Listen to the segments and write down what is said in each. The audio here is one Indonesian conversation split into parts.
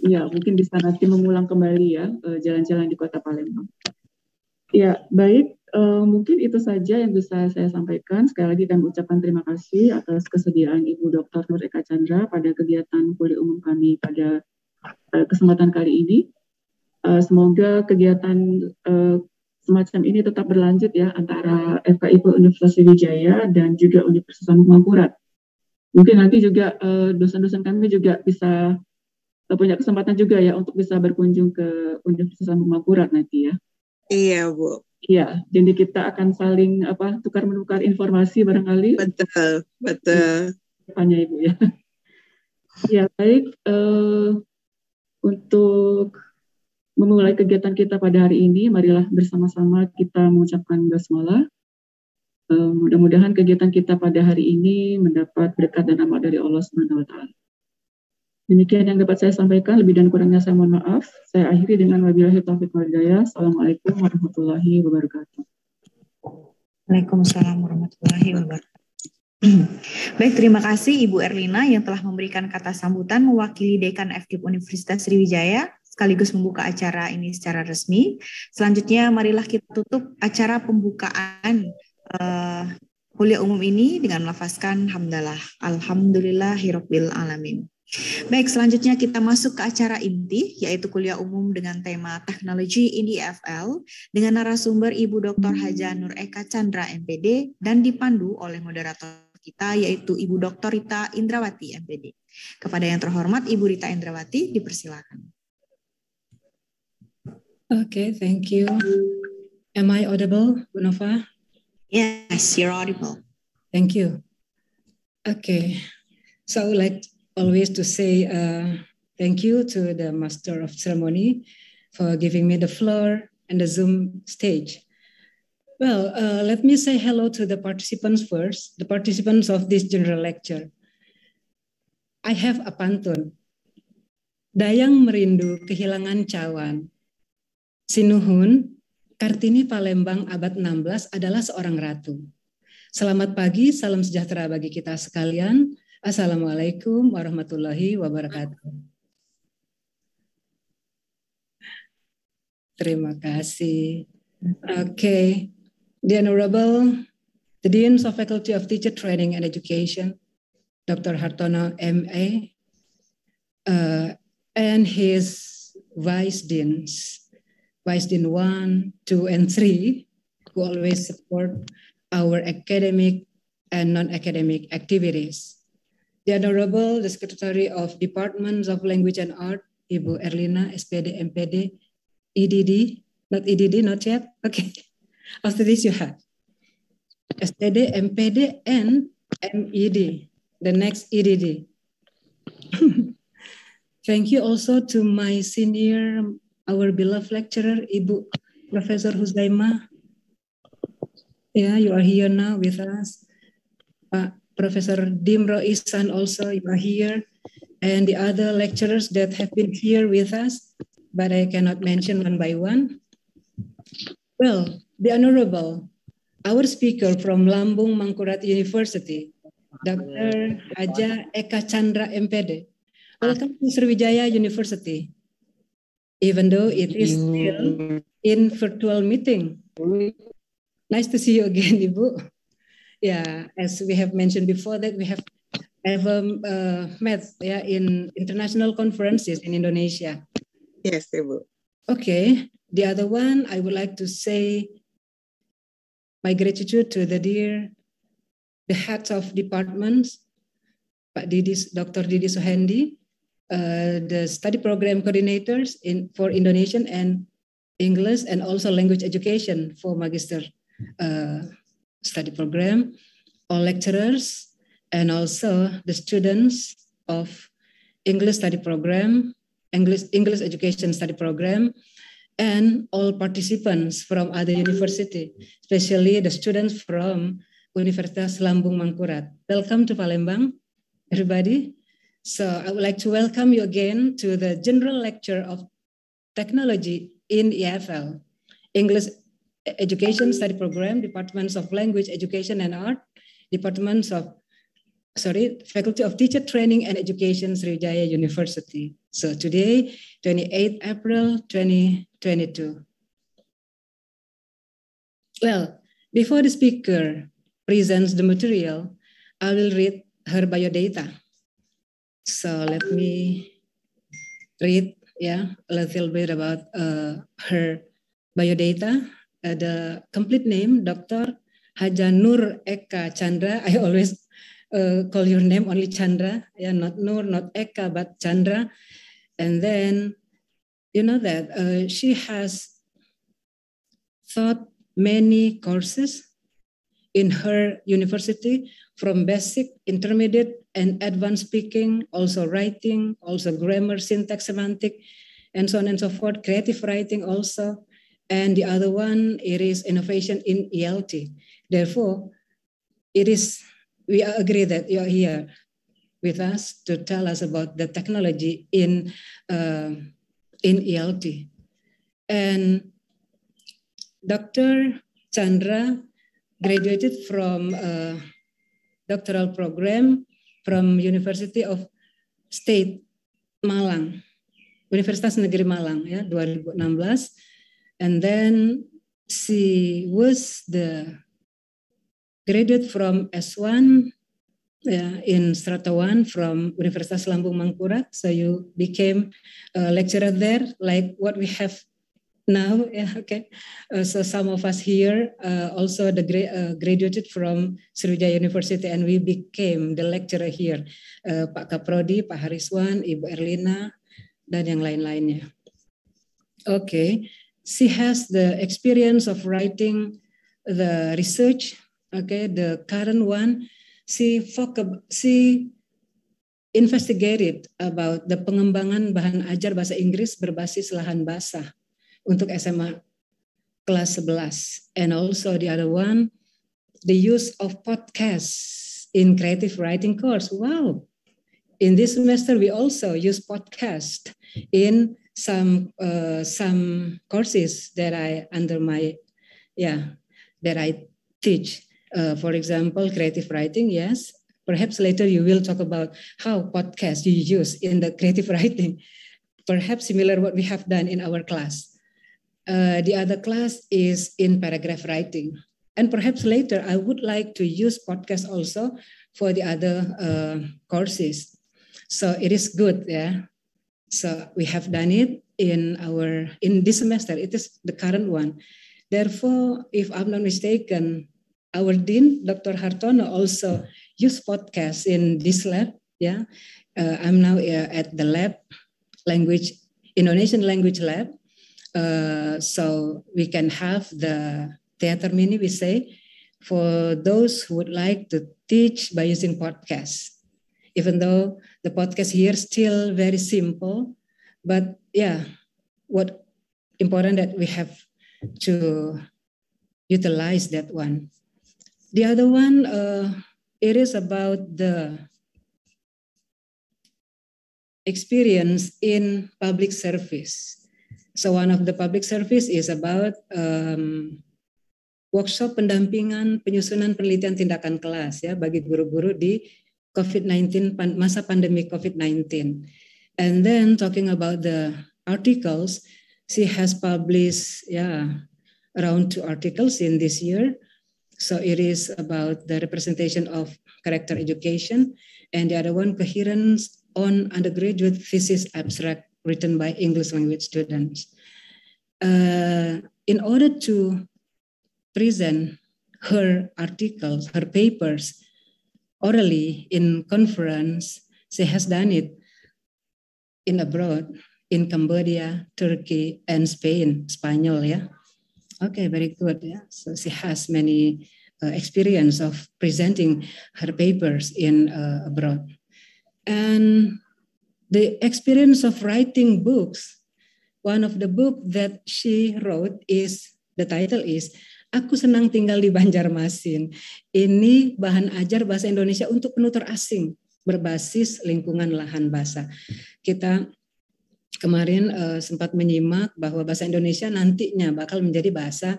ya mungkin bisa nanti mengulang kembali ya eh, jalan-jalan di kota Palembang. Ya baik, eh, mungkin itu saja yang bisa saya sampaikan. Sekali lagi kami ucapkan terima kasih atas kesediaan Ibu Dr. Nur Eka Chandra pada kegiatan kuliah umum kami pada eh, kesempatan kali ini. Semoga kegiatan semacam ini tetap berlanjut ya antara FKIP Universitas Wijaya dan juga Universitas Mangkurat. Mungkin nanti juga dosen-dosen kami juga bisa Eh, punya kesempatan juga ya untuk bisa berkunjung ke Universitas Lambung Mangkurat nanti ya. Iya, Bu. Iya, jadi kita akan saling apa tukar menukar informasi barangkali. Betul, betul. Tanya Ibu ya. Ya, baik uh, untuk memulai kegiatan kita pada hari ini, marilah bersama-sama kita mengucapkan basmalah. Uh, mudah-mudahan kegiatan kita pada hari ini mendapat berkat dan amal dari Allah SWT. wa Demikian yang dapat saya sampaikan, lebih dan kurangnya saya mohon maaf. Saya akhiri dengan wabillahi taufiq walhidayah. Assalamualaikum warahmatullahi wabarakatuh. Waalaikumsalam warahmatullahi wabarakatuh. Baik, terima kasih Ibu Erlina yang telah memberikan kata sambutan mewakili Dekan FKIP Universitas Sriwijaya sekaligus membuka acara ini secara resmi. Selanjutnya marilah kita tutup acara pembukaan uh, kuliah umum ini dengan melafazkan hamdalah alhamdulillah alamin. Baik, selanjutnya kita masuk ke acara inti, yaitu kuliah umum dengan tema Teknologi in EFL dengan narasumber Ibu Dr. Haja Nur Eka Chandra, MPD, dan dipandu oleh moderator kita, yaitu Ibu Dr. Rita Indrawati, MPD. Kepada yang terhormat, Ibu Rita Indrawati, dipersilakan. Oke, okay, thank you. Am I audible, Bu Nova? Yes, you're audible. Thank you. Oke, okay. so like always to say uh, thank you to the master of ceremony for giving me the floor and the Zoom stage. Well, uh, let me say hello to the participants first, the participants of this general lecture. I have a pantun. Dayang merindu kehilangan cawan. Sinuhun, Kartini Palembang abad 16 adalah seorang ratu. Selamat pagi, salam sejahtera bagi kita sekalian. Assalamualaikum warahmatullahi wabarakatuh. Terima kasih. Okay. The Honorable, the Dean of Faculty of Teacher Training and Education, Dr. Hartono M.A., uh, and his vice deans, vice dean one, two, and three, who always support our academic and non-academic activities. The Honorable, the Secretary of Departments of Language and Art, Ibu Erlina, SPD, MPD, EDD, not EDD, not yet, okay. After this you have SPD, MPD, and MED, the next EDD. Thank you also to my senior, our beloved lecturer, Ibu Professor Huzaima. Yeah, you are here now with us. Uh, Professor Dimro Isan also, you are here, and the other lecturers that have been here with us, but I cannot mention one by one. Well, the Honorable, our speaker from Lambung Mangkurat University, Dr. Haja Eka Chandra MPD. Welcome to Sriwijaya University, even though it is still in virtual meeting. Nice to see you again, Ibu yeah, as we have mentioned before that we have ever uh, met yeah, in international conferences in Indonesia. Yes, they will. Okay. The other one, I would like to say my gratitude to the dear, the heads of departments, Pak Didis, Dr. Didi Sohendi, uh, the study program coordinators in for Indonesian and English and also language education for Magister uh, study program, all lecturers, and also the students of English study program, English, English education study program, and all participants from other university, especially the students from Universitas Lambung Mangkurat. Welcome to Palembang, everybody. So I would like to welcome you again to the general lecture of technology in EFL, English education study program, departments of language, education and art, departments of, sorry, faculty of teacher training and education, Sriwijaya University. So today, twenty eighth April 2022. Well, before the speaker presents the material, I will read her biodata. So let me read, yeah, a little bit about uh, her biodata uh, the complete name, Dr. Haja Nur Eka Chandra. I always uh, call your name only Chandra, yeah, not Nur, not Eka, but Chandra. And then, you know that uh, she has taught many courses in her university from basic, intermediate, and advanced speaking, also writing, also grammar, syntax, semantic, and so on and so forth, creative writing also and the other one it is innovation in ELT. Therefore, it is we agree that you are here with us to tell us about the technology in uh, in ELT. And Dr. Chandra graduated from a uh, doctoral program from University of State Malang, Universitas Negeri Malang ya 2016 and then she was the graduate from S1 yeah, in Strata 1 from Universitas Lambung Mangkurat. So you became a lecturer there, like what we have now. Yeah, okay. Uh, so some of us here uh, also the gra uh, graduated from Sriwijaya University and we became the lecturer here. Uh, Pak Kaprodi, Pak Hariswan, Ibu Erlina, dan yang lain-lainnya. Oke, okay she has the experience of writing the research, okay, the current one. She, focus, she investigated about the pengembangan bahan ajar bahasa Inggris berbasis lahan basah untuk SMA kelas 11. And also the other one, the use of podcasts in creative writing course. Wow. In this semester, we also use podcast in some uh, some courses that I under my yeah that I teach. Uh, for example, creative writing. Yes, perhaps later you will talk about how podcast you use in the creative writing. Perhaps similar what we have done in our class. Uh, the other class is in paragraph writing, and perhaps later I would like to use podcast also for the other uh, courses. So it is good, yeah so we have done it in our in this semester. It is the current one. Therefore, if I'm not mistaken, our dean, Dr. Hartono, also used podcast in this lab. Yeah, uh, I'm now uh, at the lab, language Indonesian language lab. Uh, so we can have the theater mini. We say for those who would like to teach by using podcasts. even though the podcast here still very simple but yeah what important that we have to utilize that one the other one uh, it is about the experience in public service so one of the public service is about um, workshop pendampingan penyusunan penelitian tindakan kelas ya bagi guru-guru di COVID-19 masa pandemi COVID-19. And then talking about the articles, she has published yeah around two articles in this year. So it is about the representation of character education, and the other one coherence on undergraduate thesis abstract written by English language students. Uh, in order to present her articles, her papers orally in conference. She has done it in abroad, in Cambodia, Turkey, and Spain, Spanish. yeah. Okay, very good, yeah. So she has many uh, experience of presenting her papers in uh, abroad. And the experience of writing books, one of the book that she wrote is, the title is Aku senang tinggal di Banjarmasin. Ini bahan ajar bahasa Indonesia untuk penutur asing berbasis lingkungan lahan basah. Kita kemarin uh, sempat menyimak bahwa bahasa Indonesia nantinya bakal menjadi bahasa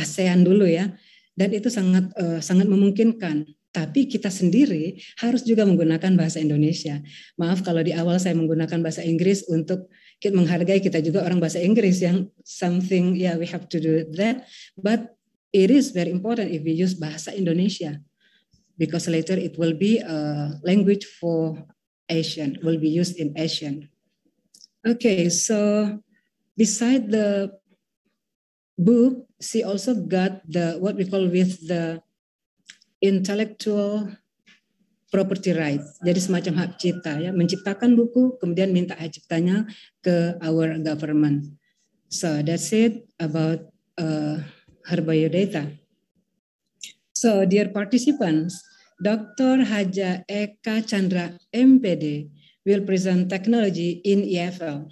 ASEAN dulu ya. Dan itu sangat uh, sangat memungkinkan tapi kita sendiri harus juga menggunakan bahasa Indonesia. Maaf kalau di awal saya menggunakan bahasa Inggris untuk menghargai kita juga orang bahasa Inggris yang something ya yeah, we have to do that, but it is very important if we use bahasa Indonesia because later it will be a language for Asian, will be used in Asian. Okay, so beside the book, she also got the what we call with the intellectual property rights. Jadi semacam hak cipta ya, menciptakan buku kemudian minta hak ciptanya ke our government. So that's it about uh, her biodata. So, dear participants, Dr. Haja Eka Chandra MPD will present technology in EFL.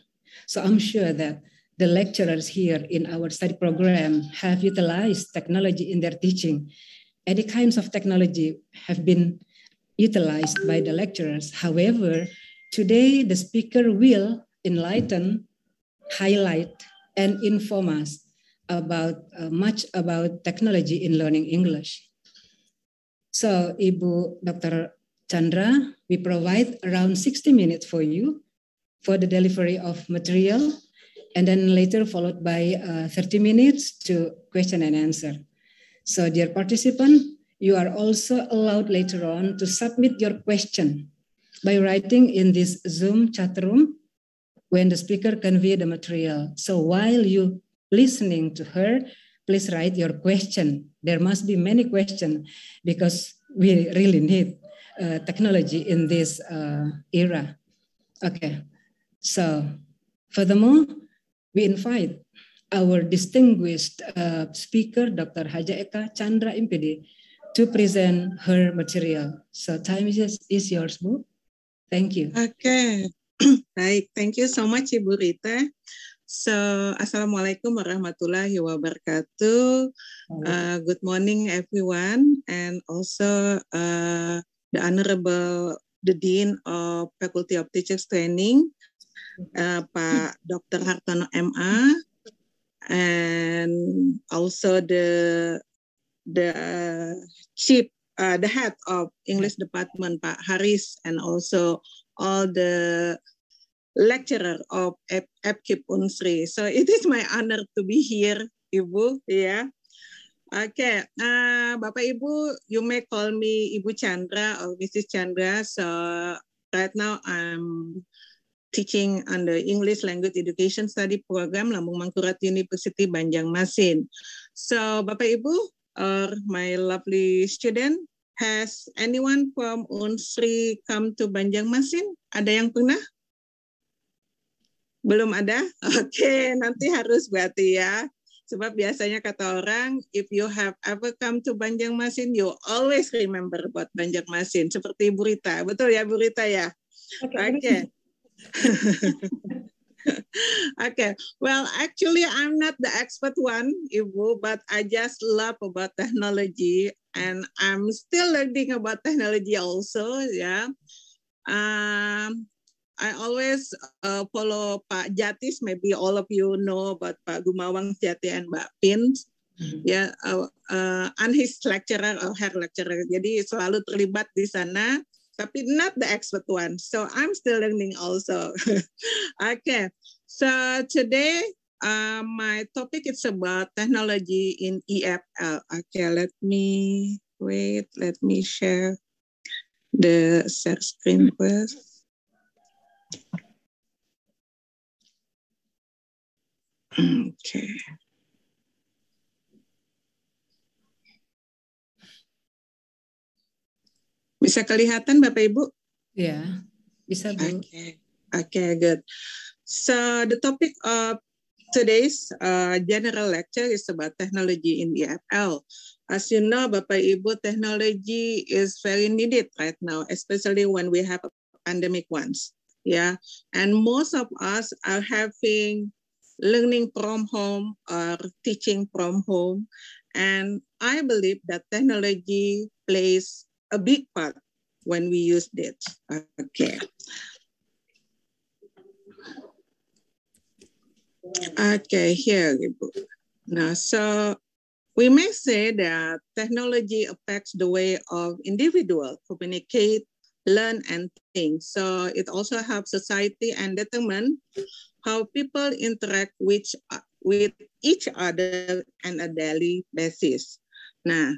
So I'm sure that the lecturers here in our study program have utilized technology in their teaching. Any kinds of technology have been utilized by the lecturers. However, today the speaker will enlighten, highlight, and inform us about uh, much about technology in learning English. So Ibu Dr. Chandra, we provide around 60 minutes for you for the delivery of material and then later followed by uh, 30 minutes to question and answer. So dear participant, you are also allowed later on to submit your question by writing in this Zoom chat room when the speaker convey the material. So while you listening to her. Please write your question. There must be many questions because we really need uh, technology in this uh, era. Okay, so furthermore, we invite our distinguished uh, speaker, Dr. Haja Eka Chandra Impedi, to present her material. So time is, is yours, Bu. Thank you. Okay. Right. thank you so much Ibu Rita. So, assalamualaikum warahmatullahi wabarakatuh. Uh, good morning, everyone, and also uh, the honorable the dean of Faculty of Teachers Training, uh, Pak Dr. Hartono MA, and also the the chief uh, the head of English department Pak Haris and also all the lecturer of Epkip Unsri. So it is my honor to be here, Ibu. Yeah. Okay, uh, eh, Bapak Ibu, you may call me Ibu Chandra or Mrs. Chandra. So right now I'm teaching under English Language Education Study Program Lambung Mangkurat University Banjarmasin. So Bapak Ibu or my lovely student, has anyone from Unsri come to Banjarmasin? Ada yang pernah? Belum ada? Oke, okay, nanti harus berarti ya. Sebab biasanya kata orang, if you have ever come to Banjarmasin, you always remember about Banjarmasin. Seperti Bu Rita. Betul ya Bu Rita ya? Oke. Okay. Okay. okay. Well, actually, I'm not the expert one, Ibu, but I just love about technology, and I'm still learning about technology also. Yeah. Um, I always uh, follow Pak Jatis. Maybe all of you know about Pak Gumawang Jati and Mbak Pin. Mm-hmm. Ya, yeah, uh, uh, and his lecturer or her lecturer. Jadi selalu terlibat di sana, tapi not the expert one. So I'm still learning also. okay, so today uh, my topic is about technology in EFL. Okay, let me wait. Let me share the share screen first. Okay. Bisa kelihatan Bapak Ibu? Ya, bisa Bu. Oke, okay. okay, good. So the topic of today's uh, general lecture is about technology in EFL. As you know, Bapak Ibu, technology is very needed right now, especially when we have a pandemic ones. Yeah, and most of us are having learning from home or teaching from home. And I believe that technology plays a big part when we use it. Okay. Okay, here we go. Now, so we may say that technology affects the way of individual communicate, learn, and think. So it also helps society and determine how people interact with with each other on a daily basis. Nah,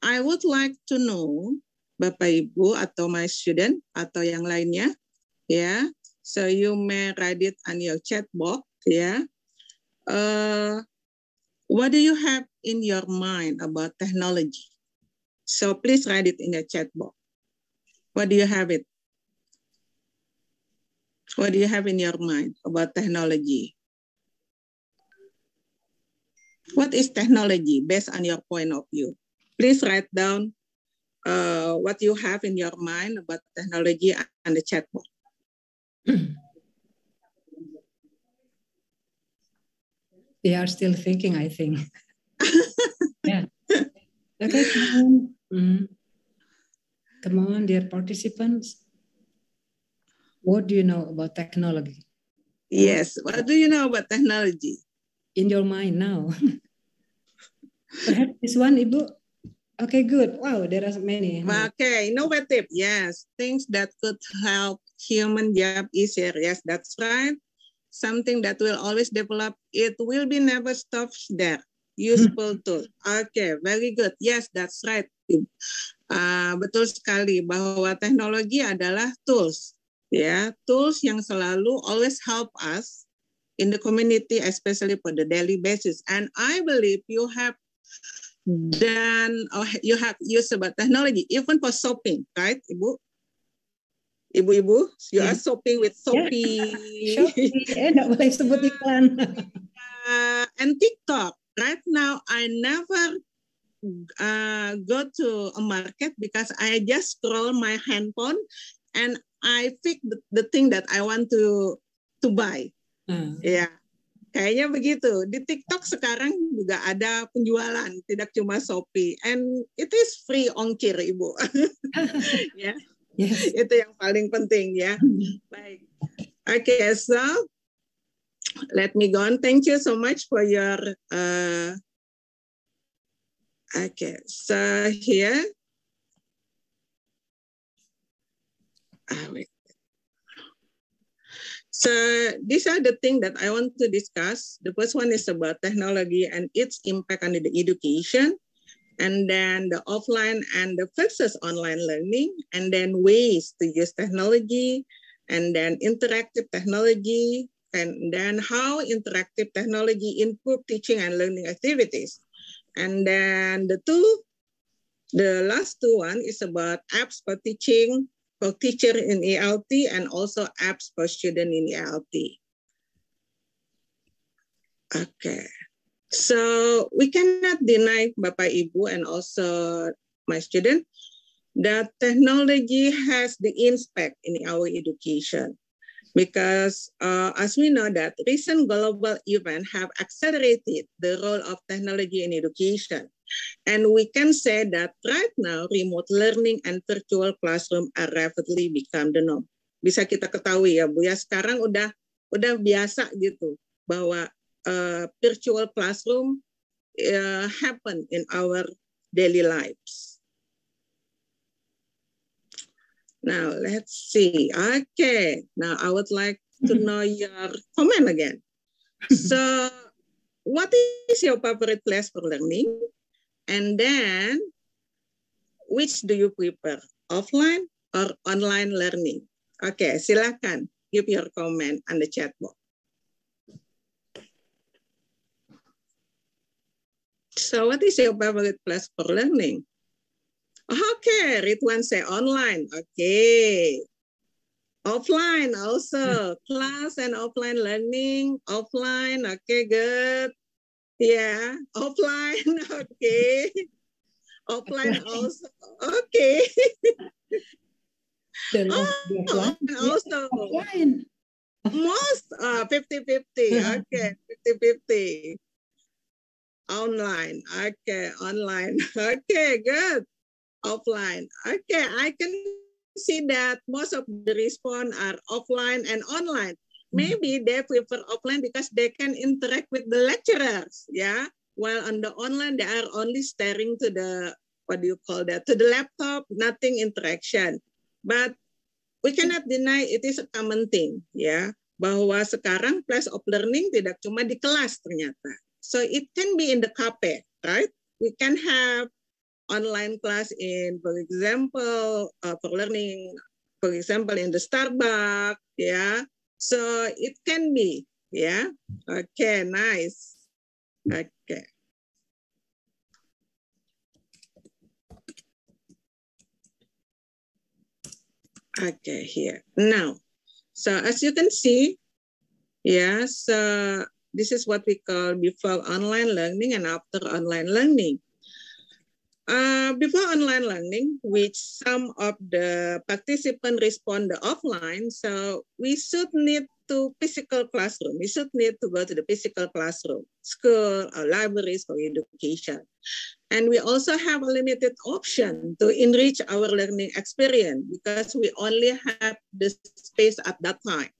I would like to know Bapak Ibu atau my student atau yang lainnya ya. Yeah. So you may write it on your chat box ya. Yeah. Uh, what do you have in your mind about technology? So please write it in the chat box. What do you have it? What do you have in your mind about technology? What is technology based on your point of view? Please write down uh, what you have in your mind about technology and the chat box. they are still thinking, I think. yeah. Okay. Come on. Mm -hmm. come on, dear participants. What do you know about technology? Yes, what do you know about technology? In your mind now. this one, Ibu. Okay, good. Wow, there are many. Okay, innovative. Yes, things that could help human job easier. Yes, that's right. Something that will always develop. It will be never stops there. Useful hmm. tool. Okay, very good. Yes, that's right. Uh, betul sekali bahwa teknologi adalah tools ya tools yang selalu always help us in the community especially for the daily basis and I believe you have dan oh, you have use about technology even for shopping right ibu ibu-ibu you hmm. yeah. are shopping with Shopee yeah. Shopee eh, yeah, boleh sebut iklan uh, and TikTok right now I never uh, go to a market because I just scroll my handphone and I pick the, the thing that I want to to buy. Hmm. Ya. Yeah. Kayaknya begitu. Di TikTok sekarang juga ada penjualan, tidak cuma Shopee. And it is free ongkir, Ibu. ya. Yes. Itu yang paling penting ya. Baik. Oke, okay, so let me go on. Thank you so much for your uh, Okay, so here So these are the things that I want to discuss. The first one is about technology and its impact on the education, and then the offline and the versus online learning, and then ways to use technology, and then interactive technology, and then how interactive technology improve teaching and learning activities. And then the two, the last two one is about apps for teaching for teacher in ELT and also apps for student in ELT. Okay. So we cannot deny Bapak Ibu and also my student that technology has the impact in our education. because uh, as we know that recent global events have accelerated the role of technology in education. And we can say that right now remote learning and virtual classroom are rapidly become the norm. Bisa kita ketahui ya Bu ya sekarang udah udah biasa gitu bahwa uh, virtual classroom uh, happen in our daily lives. Now let's see. Okay. Now I would like to mm-hmm. know your comment again. so what is your favorite place for learning? And then which do you prefer? Offline or online learning? Okay, silakan give your comment on the chat box. So what is your favorite place for learning? Okay, Ridwan say online. Okay. Offline also, hmm. class and offline learning. Offline, okay, good. Yeah, offline, okay. offline also, okay. oh, also, offline. most uh, 50-50, okay, 50-50. Online, okay, online, okay, good. offline. Okay, I can see that most of the response are offline and online. Hmm. Maybe they prefer offline because they can interact with the lecturers, yeah. While on the online, they are only staring to the what do you call that to the laptop, nothing interaction. But we cannot deny it is a common thing, yeah. bahwa sekarang place of learning tidak cuma di kelas ternyata. So it can be in the cafe, right? We can have online class in, for example, uh, for learning, for example, in the Starbucks, yeah. So it can be, yeah. Okay, nice. Okay. Okay, here. Now, so as you can see, yeah, so this is what we call before online learning and after online learning. Uh, before online learning, which some of the participants respond the offline, so we should need to physical classroom. We should need to go to the physical classroom, school or libraries for education. And we also have a limited option to enrich our learning experience because we only have the space at that time.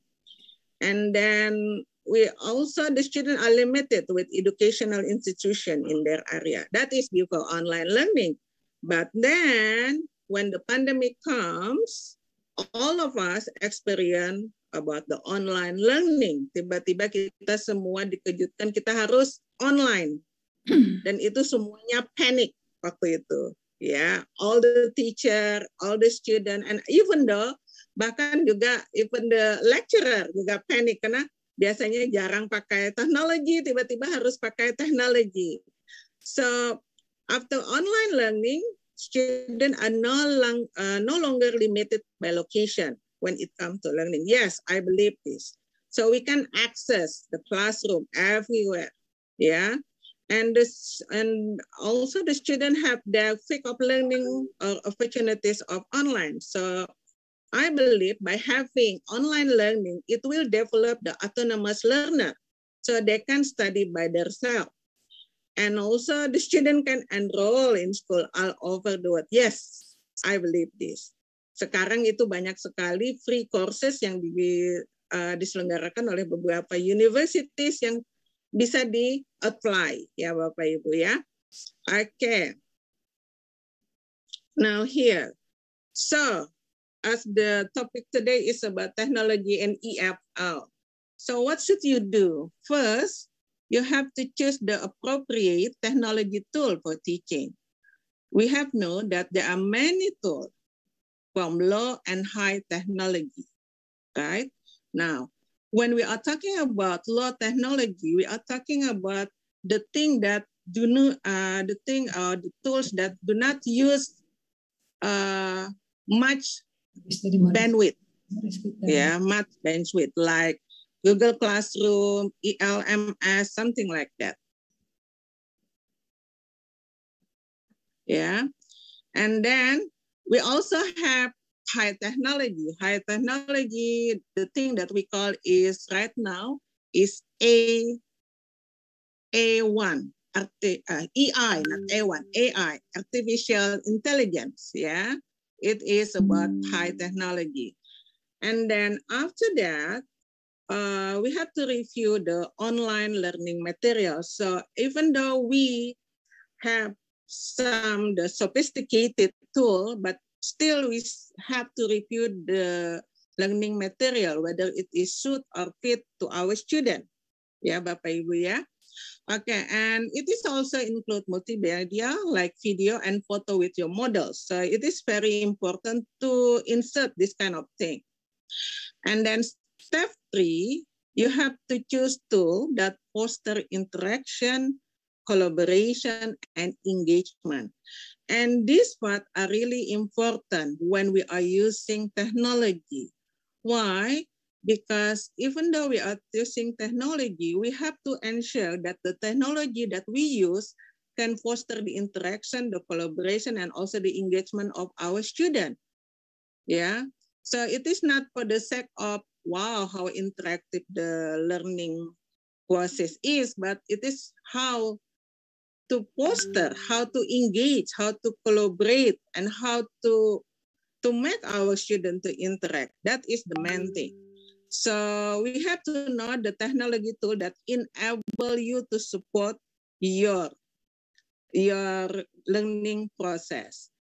And then we also the students are limited with educational institution in their area. That is due for online learning. But then when the pandemic comes, all of us experience about the online learning. Tiba-tiba kita semua dikejutkan kita harus online. Hmm. Dan itu semuanya panik waktu itu. Ya, yeah. all the teacher, all the student, and even though bahkan juga even the lecturer juga panik karena biasanya jarang pakai teknologi, tiba-tiba harus pakai teknologi. So after online learning, students are no, long, uh, no longer limited by location when it comes to learning. Yes, I believe this. So we can access the classroom everywhere. Yeah. And this, and also the student have their pick of learning or opportunities of online. So I believe by having online learning, it will develop the autonomous learner so they can study by themselves. And also the student can enroll in school all over the world. Yes, I believe this. Sekarang itu banyak sekali free courses yang di, uh, diselenggarakan oleh beberapa universities yang bisa di apply ya Bapak Ibu ya. Oke. Okay. Now here. So as the topic today is about technology and EFL. So what should you do? First, you have to choose the appropriate technology tool for teaching. We have known that there are many tools from low and high technology, right? Now, when we are talking about low technology, we are talking about the thing that do not, uh, the thing or the tools that do not use uh, much bandwidth. Yeah, much bandwidth like Google Classroom, ELMS, something like that. Yeah. And then we also have high technology. High technology, the thing that we call is right now is A, A1, AI uh, not A1, AI, artificial intelligence, yeah. It is about high technology. And then after that, uh, we had to review the online learning material. So even though we have some the sophisticated tool, but still we have to review the learning material, whether it is suit or fit to our student. Yeah, Bapak Ibu ya. Okay, and it is also include multimedia like video and photo with your models. So it is very important to insert this kind of thing. And then step three, you have to choose tool that foster interaction, collaboration, and engagement. And these part are really important when we are using technology. Why? because even though we are using technology, we have to ensure that the technology that we use can foster the interaction, the collaboration, and also the engagement of our student. Yeah. So it is not for the sake of, wow, how interactive the learning process is, but it is how to foster, how to engage, how to collaborate, and how to to make our student to interact. That is the main thing. So we have to know the technology tool that enable you to support your your learning process.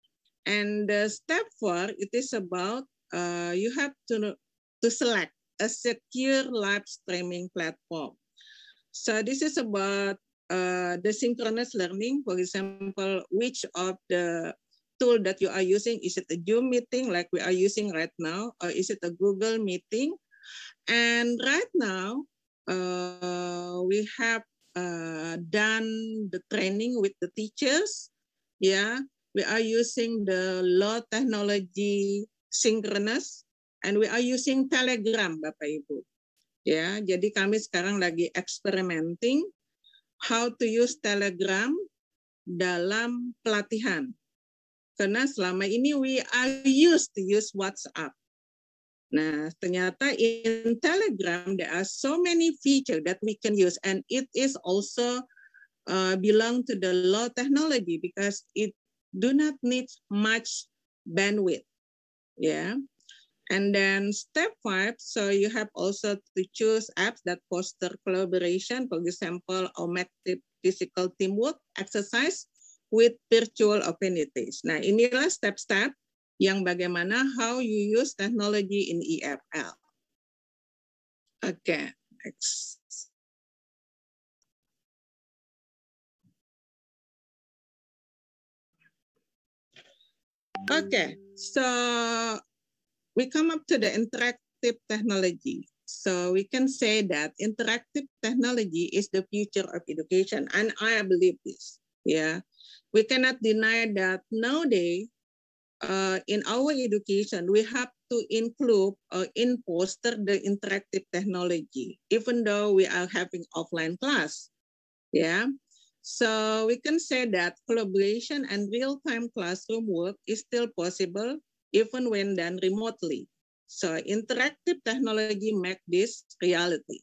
And the step four, it is about uh, you have to to select a secure live streaming platform. So this is about uh, the synchronous learning, for example, which of the tool that you are using, is it a Zoom meeting like we are using right now, or is it a Google meeting, And right now, uh, we have uh, done the training with the teachers. Yeah, we are using the law technology synchronous, and we are using Telegram, Bapak Ibu. Yeah, jadi kami sekarang lagi experimenting how to use Telegram dalam pelatihan. Karena selama ini we are used to use WhatsApp. Nah, ternyata in Telegram there are so many features that we can use and it is also uh, belong to the low technology because it do not need much bandwidth. Yeah. And then step five, so you have also to choose apps that foster collaboration, for example, automatic physical teamwork exercise with virtual affinities. Nah, inilah step-step yang bagaimana how you use technology in EFL. Oke, okay, next. Okay, so we come up to the interactive technology. So we can say that interactive technology is the future of education, and I believe this. Yeah, we cannot deny that nowadays uh, in our education, we have to include or uh, in poster the interactive technology, even though we are having offline class. Yeah. So we can say that collaboration and real-time classroom work is still possible even when done remotely. So interactive technology make this reality.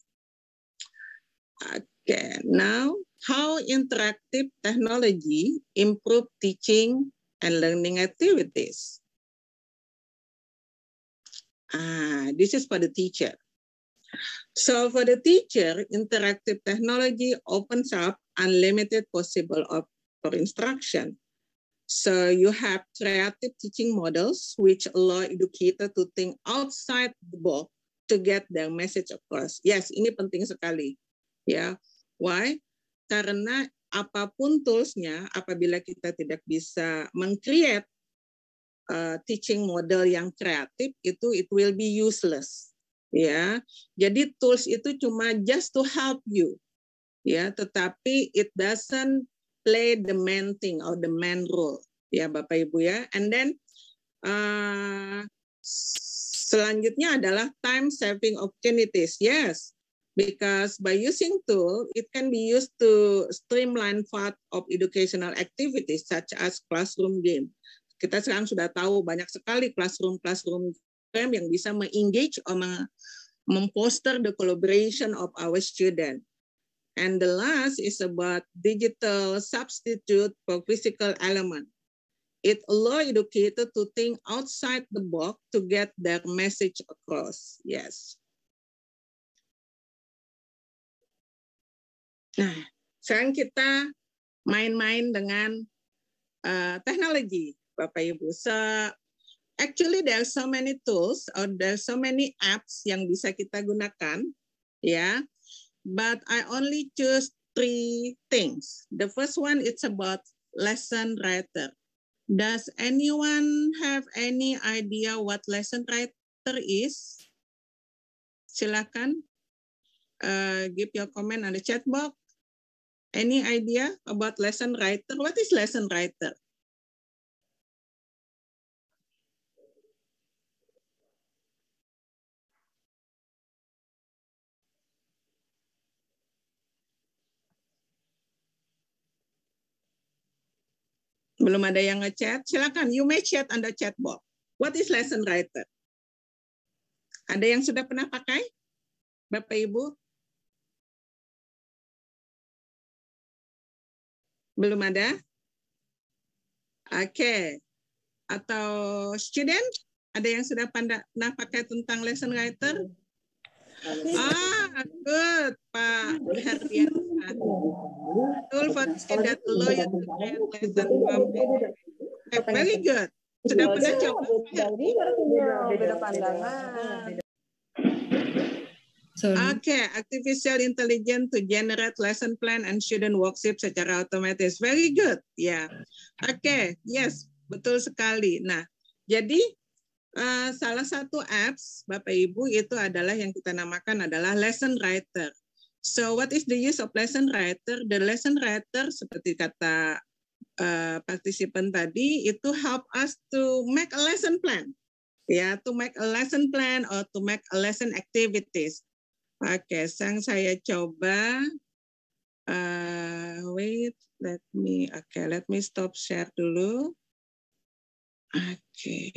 Okay, now how interactive technology improve teaching and learning activities. Ah, this is for the teacher. So for the teacher, interactive technology opens up unlimited possible of, for instruction. So you have creative teaching models which allow educator to think outside the box to get their message across. Yes, ini penting sekali. yeah. why? Karena apapun toolsnya, apabila kita tidak bisa mengcreate uh, teaching model yang kreatif, itu it will be useless. Ya, jadi tools itu cuma just to help you, ya, tetapi it doesn't play the main thing or the main role, ya, Bapak Ibu ya. And then uh, selanjutnya adalah time saving opportunities. Yes, because by using tool, it can be used to streamline part of educational activities such as classroom game. Kita sekarang sudah tahu banyak sekali classroom-classroom game yang bisa mengengage or memposter the collaboration of our student. And the last is about digital substitute for physical element. It allow educator to think outside the box to get their message across. Yes. Nah, sekarang kita main-main dengan uh, teknologi, Bapak Ibu. So, actually there are so many tools or there are so many apps yang bisa kita gunakan, ya. Yeah. But I only choose three things. The first one it's about lesson writer. Does anyone have any idea what lesson writer is? Silakan uh, give your comment on the chat box. Any idea about lesson writer? What is lesson writer? Belum ada yang ngechat? Silakan, you may chat on the chat box. What is lesson writer? Ada yang sudah pernah pakai? Bapak Ibu, Belum ada? Oke. Okay. Atau student? Ada yang sudah pernah pakai tentang lesson writer? Ah, good, Pak Herdian. Betul, for student lo yang lesson Very good. Sudah pernah coba? Beda pandangan. Oke, okay. artificial intelligence to generate lesson plan and student worksheet secara otomatis. Very good, ya. Yeah. Oke, okay. yes, betul sekali. Nah, jadi uh, salah satu apps Bapak Ibu itu adalah yang kita namakan adalah lesson writer. So, what is the use of lesson writer? The lesson writer seperti kata uh, partisipan tadi itu help us to make a lesson plan ya yeah, to make a lesson plan or to make a lesson activities. Pak Kesang saya coba uh, wait let me oke okay, let me stop share dulu oke okay.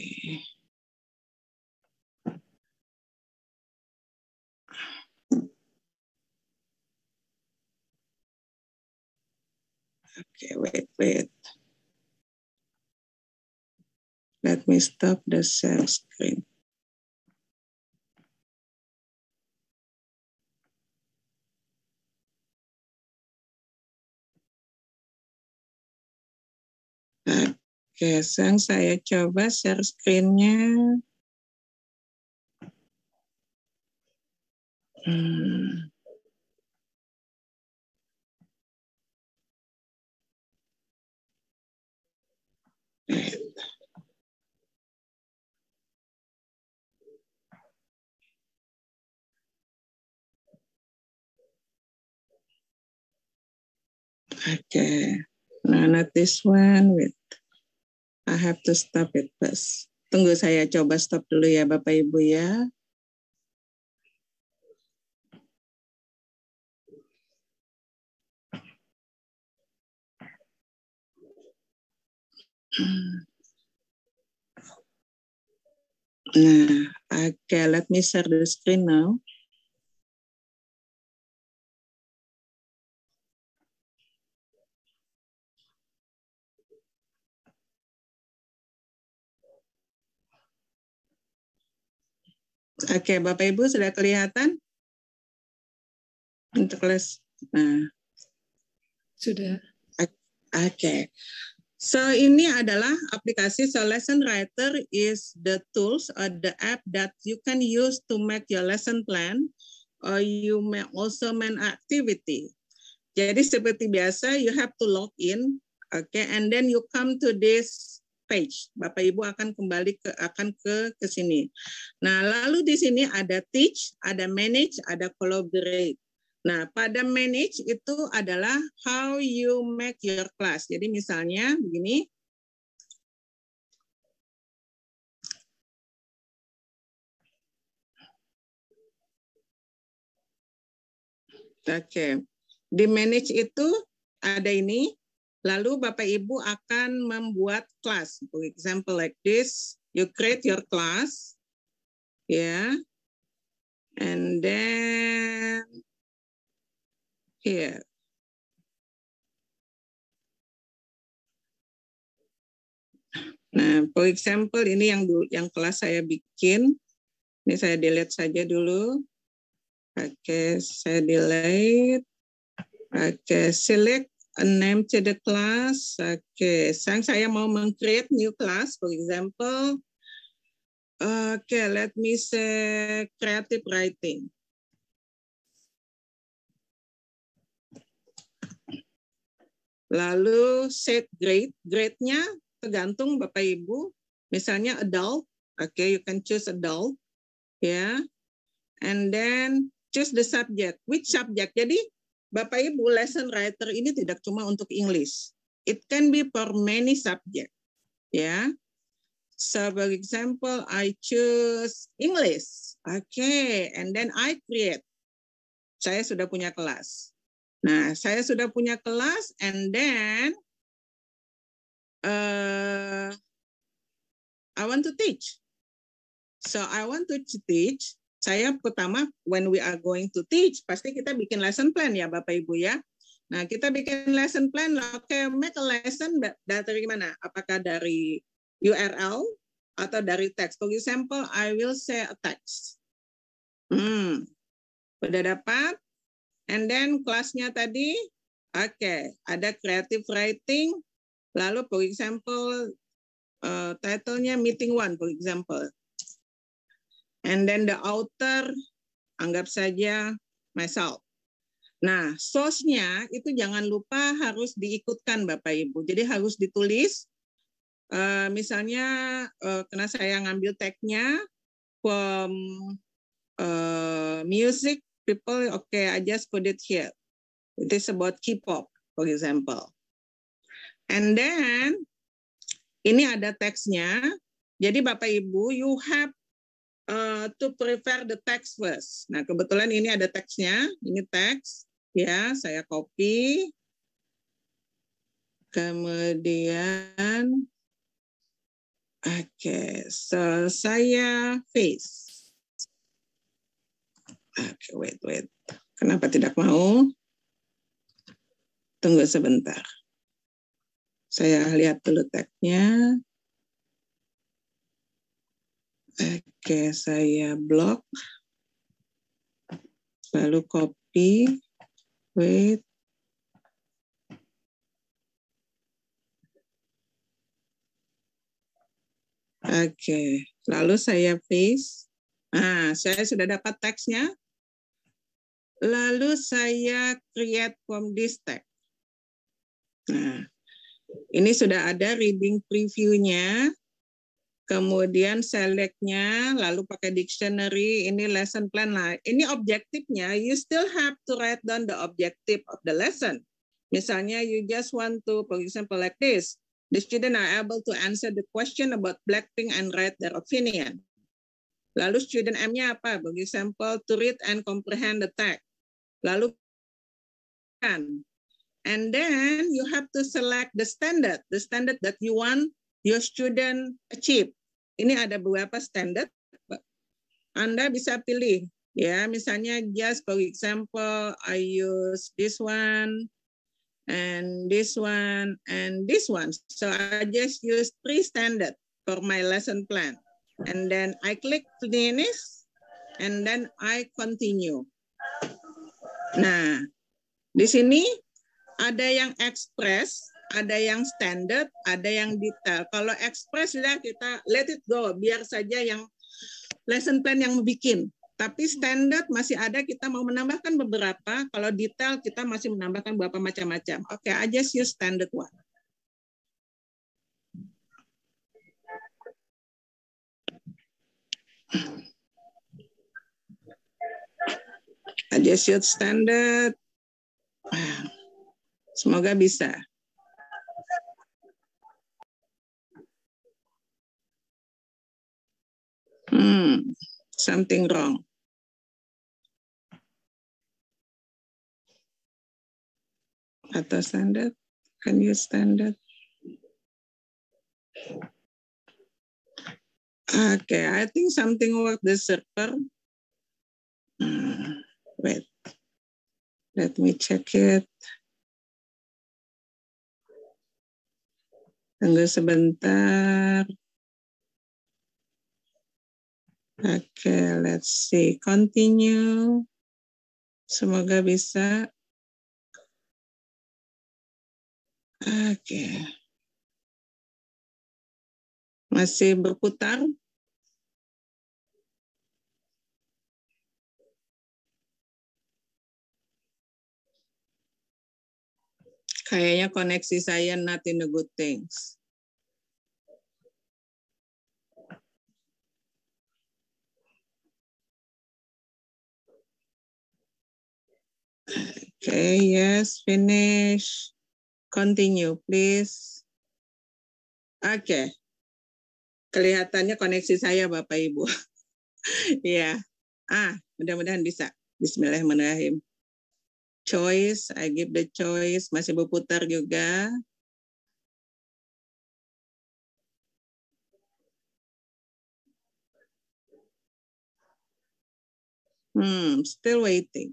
Okay, wait, wait. Let me stop the share screen. Oke, sekarang saya coba share screen-nya. Hmm. Okay, nah, not this one with I have to stop it first. Tunggu saya coba stop dulu ya Bapak Ibu ya. Nah, okay, let me share the screen now. Oke, Bapak Ibu sudah kelihatan? Untuk les. Nah. Sudah. Oke. Okay. So ini adalah aplikasi. So lesson writer is the tools or the app that you can use to make your lesson plan or you may also make activity. Jadi seperti biasa, you have to log in, okay, and then you come to this page. Bapak Ibu akan kembali ke akan ke ke sini. Nah, lalu di sini ada teach, ada manage, ada collaborate. Nah, pada manage itu adalah how you make your class. Jadi misalnya begini. Oke. Okay. Di manage itu ada ini Lalu Bapak Ibu akan membuat kelas. For example like this, you create your class. Yeah. And then here. Nah, for example ini yang yang kelas saya bikin. Ini saya delete saja dulu. oke, saya delete. oke, select a name to the class. Okay, sekarang saya mau mengcreate new class, for example. Okay, let me say creative writing. Lalu set grade, grade-nya tergantung Bapak Ibu. Misalnya adult, okay, you can choose adult, ya. Yeah. And then choose the subject, which subject. Jadi Bapak Ibu, lesson writer ini tidak cuma untuk English. It can be for many subject. Ya. So, example, I choose English. Okay, and then I create. Saya sudah punya kelas. Nah, saya sudah punya kelas, and then uh, I want to teach. So I want to teach saya pertama when we are going to teach pasti kita bikin lesson plan ya Bapak Ibu ya. Nah, kita bikin lesson plan, oke, okay, make a lesson dari mana? Apakah dari URL atau dari teks? For example, I will say a text. Hmm, sudah dapat. And then kelasnya tadi, oke, okay, ada creative writing. Lalu, for example, uh, titlenya meeting one, for example. And then the outer, anggap saja myself. Nah, source-nya itu jangan lupa harus diikutkan Bapak-Ibu. Jadi harus ditulis, uh, misalnya uh, karena saya ngambil tag-nya, from uh, music, people, okay, I just put it here. It is about K-pop, for example. And then, ini ada teksnya. Jadi Bapak Ibu, you have uh, to prefer the text first. Nah, kebetulan ini ada teksnya. Ini teks. Ya, saya copy. Kemudian, oke, okay, so saya face. Oke, okay, wait, wait. Kenapa tidak mau? Tunggu sebentar. Saya lihat dulu teksnya. Oke, saya blok. Lalu copy. Wait. Oke, lalu saya paste. Nah, saya sudah dapat teksnya. Lalu saya create from this text. Nah, ini sudah ada reading preview-nya kemudian selectnya, lalu pakai dictionary, ini lesson plan lah. Ini objektifnya, you still have to write down the objective of the lesson. Misalnya you just want to, for example like this, the student are able to answer the question about Blackpink and write their opinion. Lalu student M-nya apa? For example to read and comprehend the text. Lalu kan. And then you have to select the standard, the standard that you want your student achieve ini ada beberapa standar. Anda bisa pilih ya, misalnya just for example I use this one and this one and this one. So I just use three standard for my lesson plan. And then I click finish and then I continue. Nah, di sini ada yang express ada yang standar, ada yang detail. Kalau ekspres ya kita let it go, biar saja yang lesson plan yang bikin. Tapi standar masih ada, kita mau menambahkan beberapa. Kalau detail kita masih menambahkan beberapa macam-macam. Oke, okay, I just use standard one. I just use standard. Semoga bisa. Hmm, something wrong. Atau standar? Can you standar? Okay, I think something worked the server. Hmm, wait, let me check it. Tunggu sebentar okay, let's see. Continue. Semoga bisa. Oke. Okay. Masih berputar? Kayaknya koneksi saya not in the good things. Okay, yes, finish. Continue, please. Oke. Okay. Kelihatannya koneksi saya Bapak Ibu. Iya. yeah. Ah, mudah-mudahan bisa. Bismillahirrahmanirrahim. Choice, I give the choice. Masih berputar juga. Hmm, still waiting.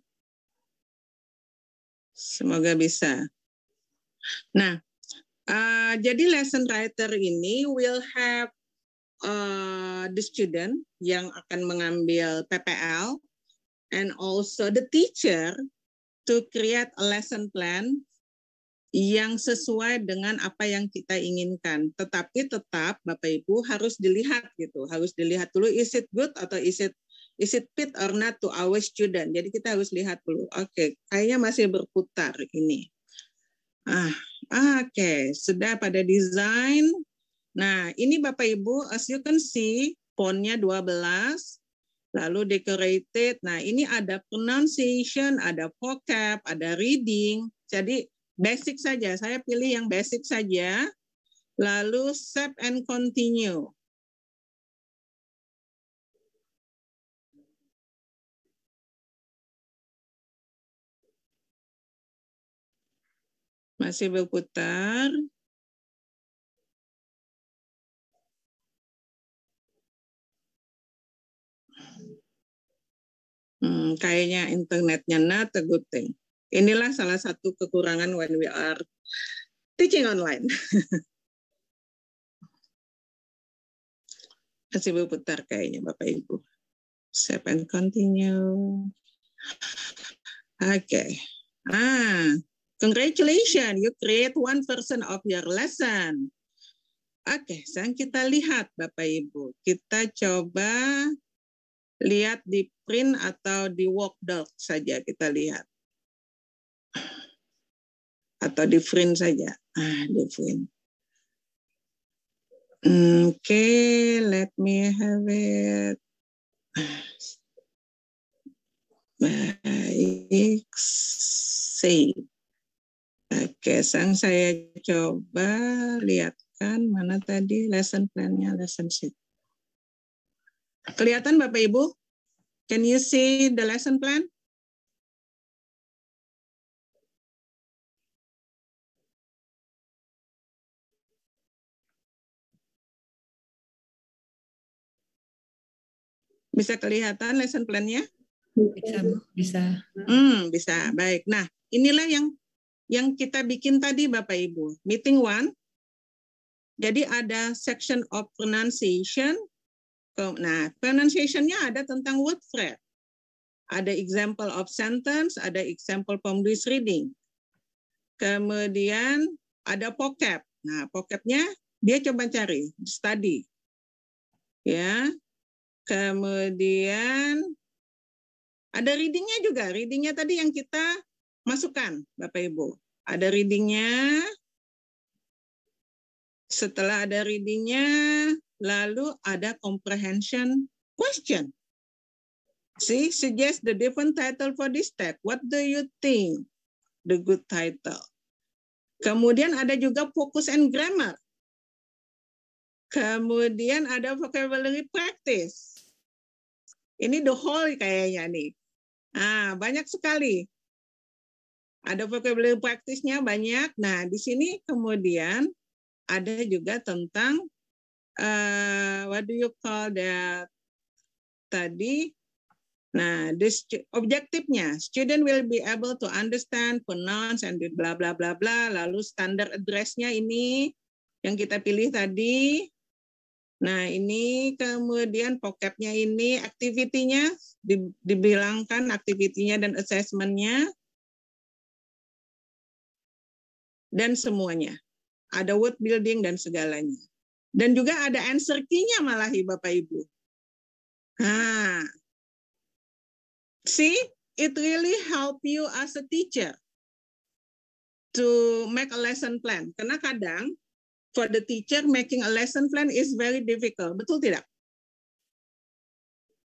Semoga bisa. Nah, uh, jadi lesson writer ini will have uh, the student yang akan mengambil PPL and also the teacher to create a lesson plan yang sesuai dengan apa yang kita inginkan. Tetapi tetap Bapak Ibu harus dilihat gitu, harus dilihat dulu is it good atau is it is it fit or not to our student? Jadi kita harus lihat dulu. Oke, okay, kayaknya masih berputar ini. Ah, oke, okay. sudah pada desain. Nah, ini Bapak Ibu, as you can see, fontnya 12, lalu decorated. Nah, ini ada pronunciation, ada vocab, ada reading. Jadi basic saja. Saya pilih yang basic saja. Lalu save and continue. masih berputar. Hmm, kayaknya internetnya na thing. Inilah salah satu kekurangan when we are teaching online. Masih berputar kayaknya Bapak Ibu. Save and continue. Oke. Okay. Ah, Congratulations, you create one version of your lesson. Oke, okay, sekarang kita lihat Bapak Ibu. Kita coba lihat di print atau di walk dog saja kita lihat. Atau di print saja. Ah, di print. Oke, okay, let me have it. Baik, save. Oke, sang saya coba lihatkan mana tadi lesson plan-nya, lesson sheet. Kelihatan Bapak Ibu? Can you see the lesson plan? Bisa kelihatan lesson plan-nya? Bisa, Bisa. Hmm, bisa. Baik. Nah, inilah yang yang kita bikin tadi Bapak Ibu, meeting one. Jadi ada section of pronunciation. Nah, pronunciation-nya ada tentang word thread. Ada example of sentence, ada example from this reading. Kemudian ada pocket Nah, pocketnya nya dia coba cari, study. Ya. Kemudian ada readingnya juga. Readingnya tadi yang kita Masukkan, Bapak Ibu. Ada readingnya. Setelah ada readingnya, lalu ada comprehension question. See, suggest the different title for this step. What do you think the good title? Kemudian ada juga focus and grammar. Kemudian ada vocabulary practice. Ini the whole kayaknya nih. Ah, banyak sekali. Ada vocabulary praktisnya banyak. Nah, di sini kemudian ada juga tentang uh, what do you call that tadi Nah, this objektifnya, student will be able to understand, pronouns and bla bla bla bla. Lalu standar addressnya ini yang kita pilih tadi. Nah, ini kemudian vocab-nya ini, aktivitinya dibilangkan aktivitinya dan assessment-nya. dan semuanya. Ada word building dan segalanya. Dan juga ada answer key-nya malah Bapak Ibu. Nah, see, it really help you as a teacher to make a lesson plan. Karena kadang for the teacher making a lesson plan is very difficult. Betul tidak?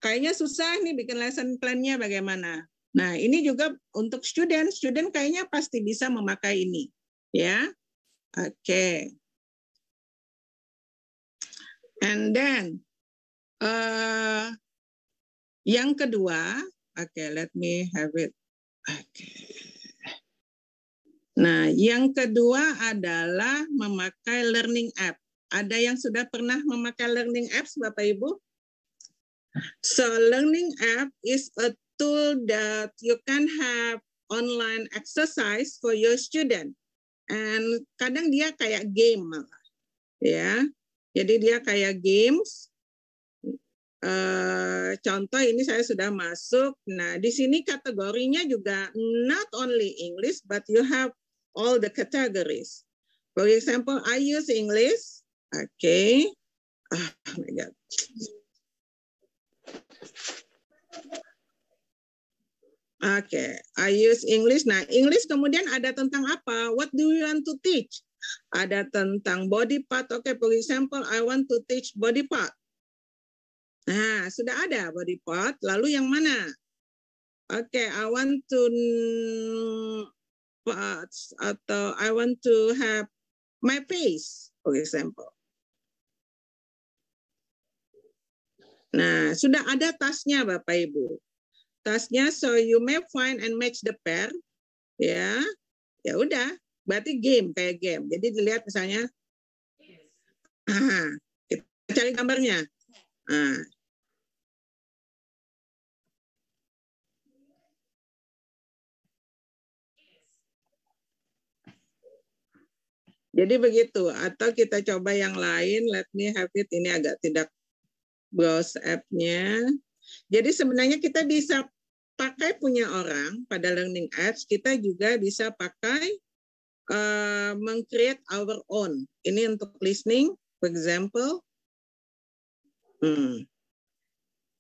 Kayaknya susah nih bikin lesson plan-nya bagaimana. Nah, ini juga untuk student, student kayaknya pasti bisa memakai ini. Ya. Oke. Okay. And then uh, yang kedua, oke, okay, let me have it. Okay. Nah, yang kedua adalah memakai learning app. Ada yang sudah pernah memakai learning apps, Bapak Ibu? So, learning app is a tool that you can have online exercise for your student and kadang dia kayak game malah ya jadi dia kayak games Uh, contoh ini saya sudah masuk. Nah, di sini kategorinya juga not only English, but you have all the categories. For example, I use English. Okay. Ah, oh my God. Oke, okay. I use English. Nah, English kemudian ada tentang apa? What do you want to teach? Ada tentang body part. Oke, okay, for example, I want to teach body part. Nah, sudah ada body part. Lalu yang mana? Oke, okay, I want to parts atau I want to have my face, for example. Nah, sudah ada tasnya Bapak Ibu tasnya so you may find and match the pair ya ya udah berarti game kayak game jadi dilihat misalnya aha, kita cari gambarnya ah Jadi begitu. Atau kita coba yang lain. Let me have it. Ini agak tidak browse app-nya. Jadi sebenarnya kita bisa pakai punya orang pada learning apps, kita juga bisa pakai uh, mengcreate our own. Ini untuk listening, for example. Hmm.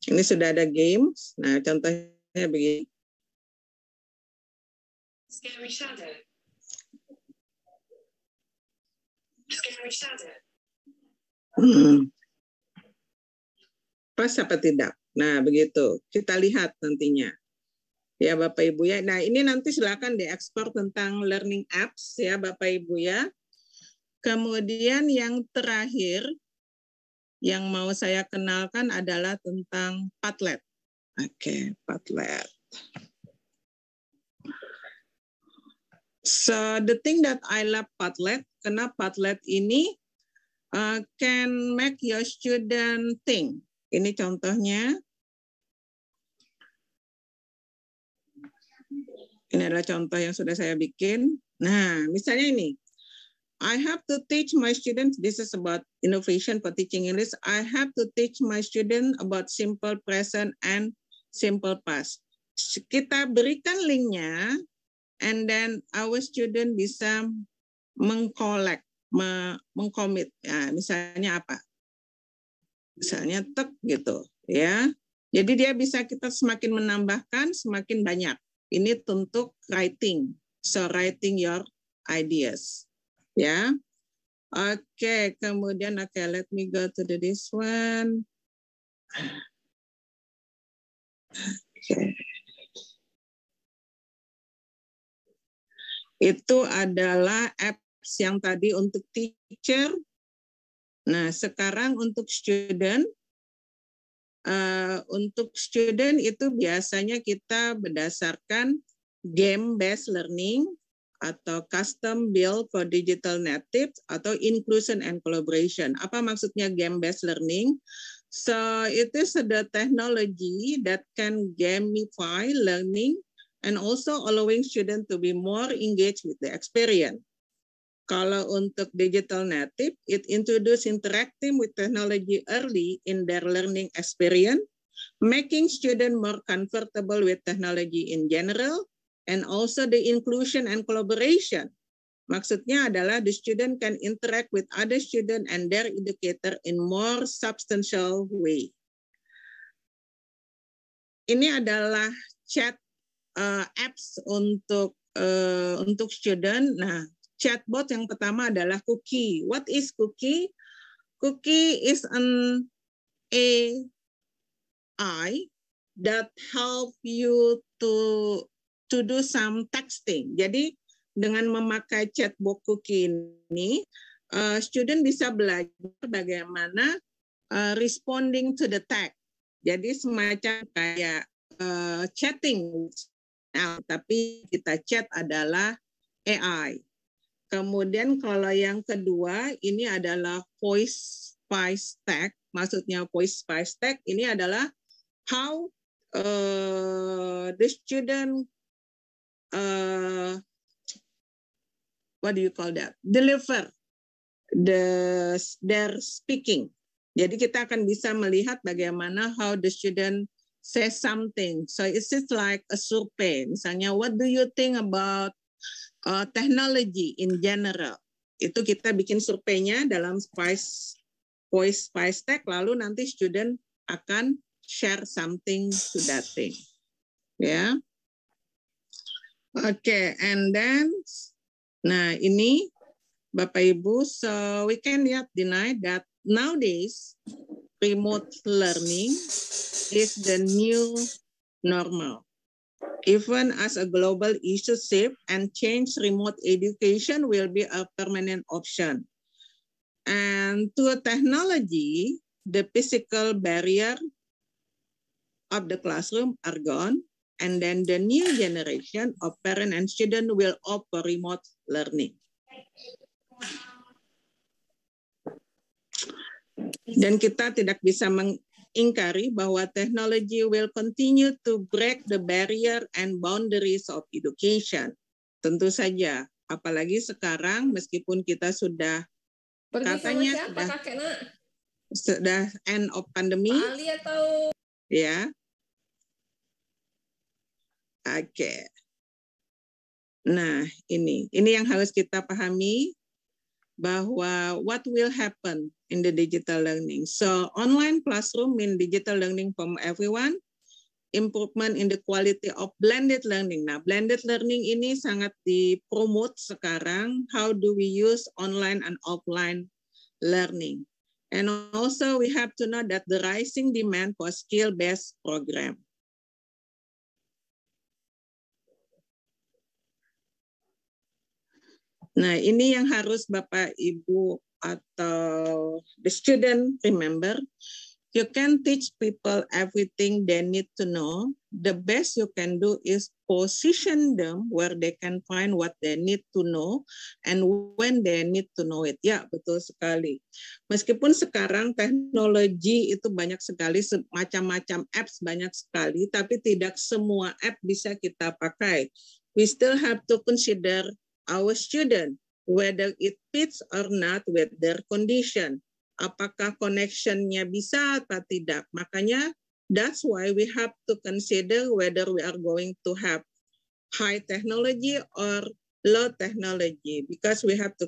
Ini sudah ada games. Nah, contohnya begini. Scary shadow. Scary shadow. Hmm. Pas apa tidak? Nah, begitu. Kita lihat nantinya. Ya, Bapak Ibu ya. Nah, ini nanti silakan diekspor tentang learning apps ya, Bapak Ibu ya. Kemudian yang terakhir yang mau saya kenalkan adalah tentang Padlet. Oke, okay, Padlet. So the thing that I love Padlet, kenapa Padlet ini uh, can make your student think ini contohnya. Ini adalah contoh yang sudah saya bikin. Nah, misalnya ini. I have to teach my students, this is about innovation for teaching English. I have to teach my students about simple present and simple past. Kita berikan linknya, and then our student bisa mengkolek, mengkomit. Ya, misalnya apa? misalnya tek gitu ya. Jadi dia bisa kita semakin menambahkan semakin banyak. Ini untuk writing. So writing your ideas. Ya. Oke, okay, kemudian oke okay, let me go to the this one. Okay. Itu adalah apps yang tadi untuk teacher Nah, sekarang untuk student, uh, untuk student itu biasanya kita berdasarkan game-based learning atau custom build for digital native atau inclusion and collaboration. Apa maksudnya game-based learning? So it is the technology that can gamify learning and also allowing students to be more engaged with the experience. Kalau untuk digital native, it introduce interacting with technology early in their learning experience, making student more comfortable with technology in general, and also the inclusion and collaboration. Maksudnya adalah the student can interact with other student and their educator in more substantial way. Ini adalah chat uh, apps untuk uh, untuk student. Nah, chatbot yang pertama adalah Cookie. What is Cookie? Cookie is an AI that help you to to do some texting. Jadi dengan memakai chatbot Cookie ini, uh, student bisa belajar bagaimana uh, responding to the text. Jadi semacam kayak uh, chatting, nah, tapi kita chat adalah AI. Kemudian kalau yang kedua ini adalah voice spice tag. Maksudnya voice spice tag ini adalah how uh, eh, the student uh, what do you call that deliver the their speaking. Jadi kita akan bisa melihat bagaimana how the student say something. So it's just like a survey. Misalnya, what do you think about uh, technology in general. Itu kita bikin surveinya dalam Spice Voice Spice Tech, lalu nanti student akan share something to that thing. Ya. Yeah. Oke, okay, and then, nah ini Bapak Ibu, so we can yet deny that nowadays remote learning is the new normal. Even as a global issue shift and change, remote education will be a permanent option. And to technology, the physical barrier of the classroom are gone, and then the new generation of parent and student will opt for remote learning. Dan kita tidak bisa meng ingkari bahwa teknologi will continue to break the barrier and boundaries of education. Tentu saja, apalagi sekarang meskipun kita sudah Pergi katanya siapa, sudah sudah end of pandemi. Ali atau ya. Oke. Okay. Nah, ini ini yang harus kita pahami bahwa what will happen in the digital learning. So online classroom mean digital learning from everyone, improvement in the quality of blended learning. Nah, blended learning ini sangat dipromote sekarang. How do we use online and offline learning? And also we have to know that the rising demand for skill-based program. Nah, ini yang harus Bapak Ibu atau the student remember you can teach people everything they need to know. The best you can do is position them where they can find what they need to know and when they need to know it. Ya, betul sekali. Meskipun sekarang teknologi itu banyak sekali, macam-macam apps banyak sekali, tapi tidak semua app bisa kita pakai. We still have to consider our student whether it fits or not with their condition. Apakah connectionnya bisa atau tidak? Makanya that's why we have to consider whether we are going to have high technology or low technology because we have to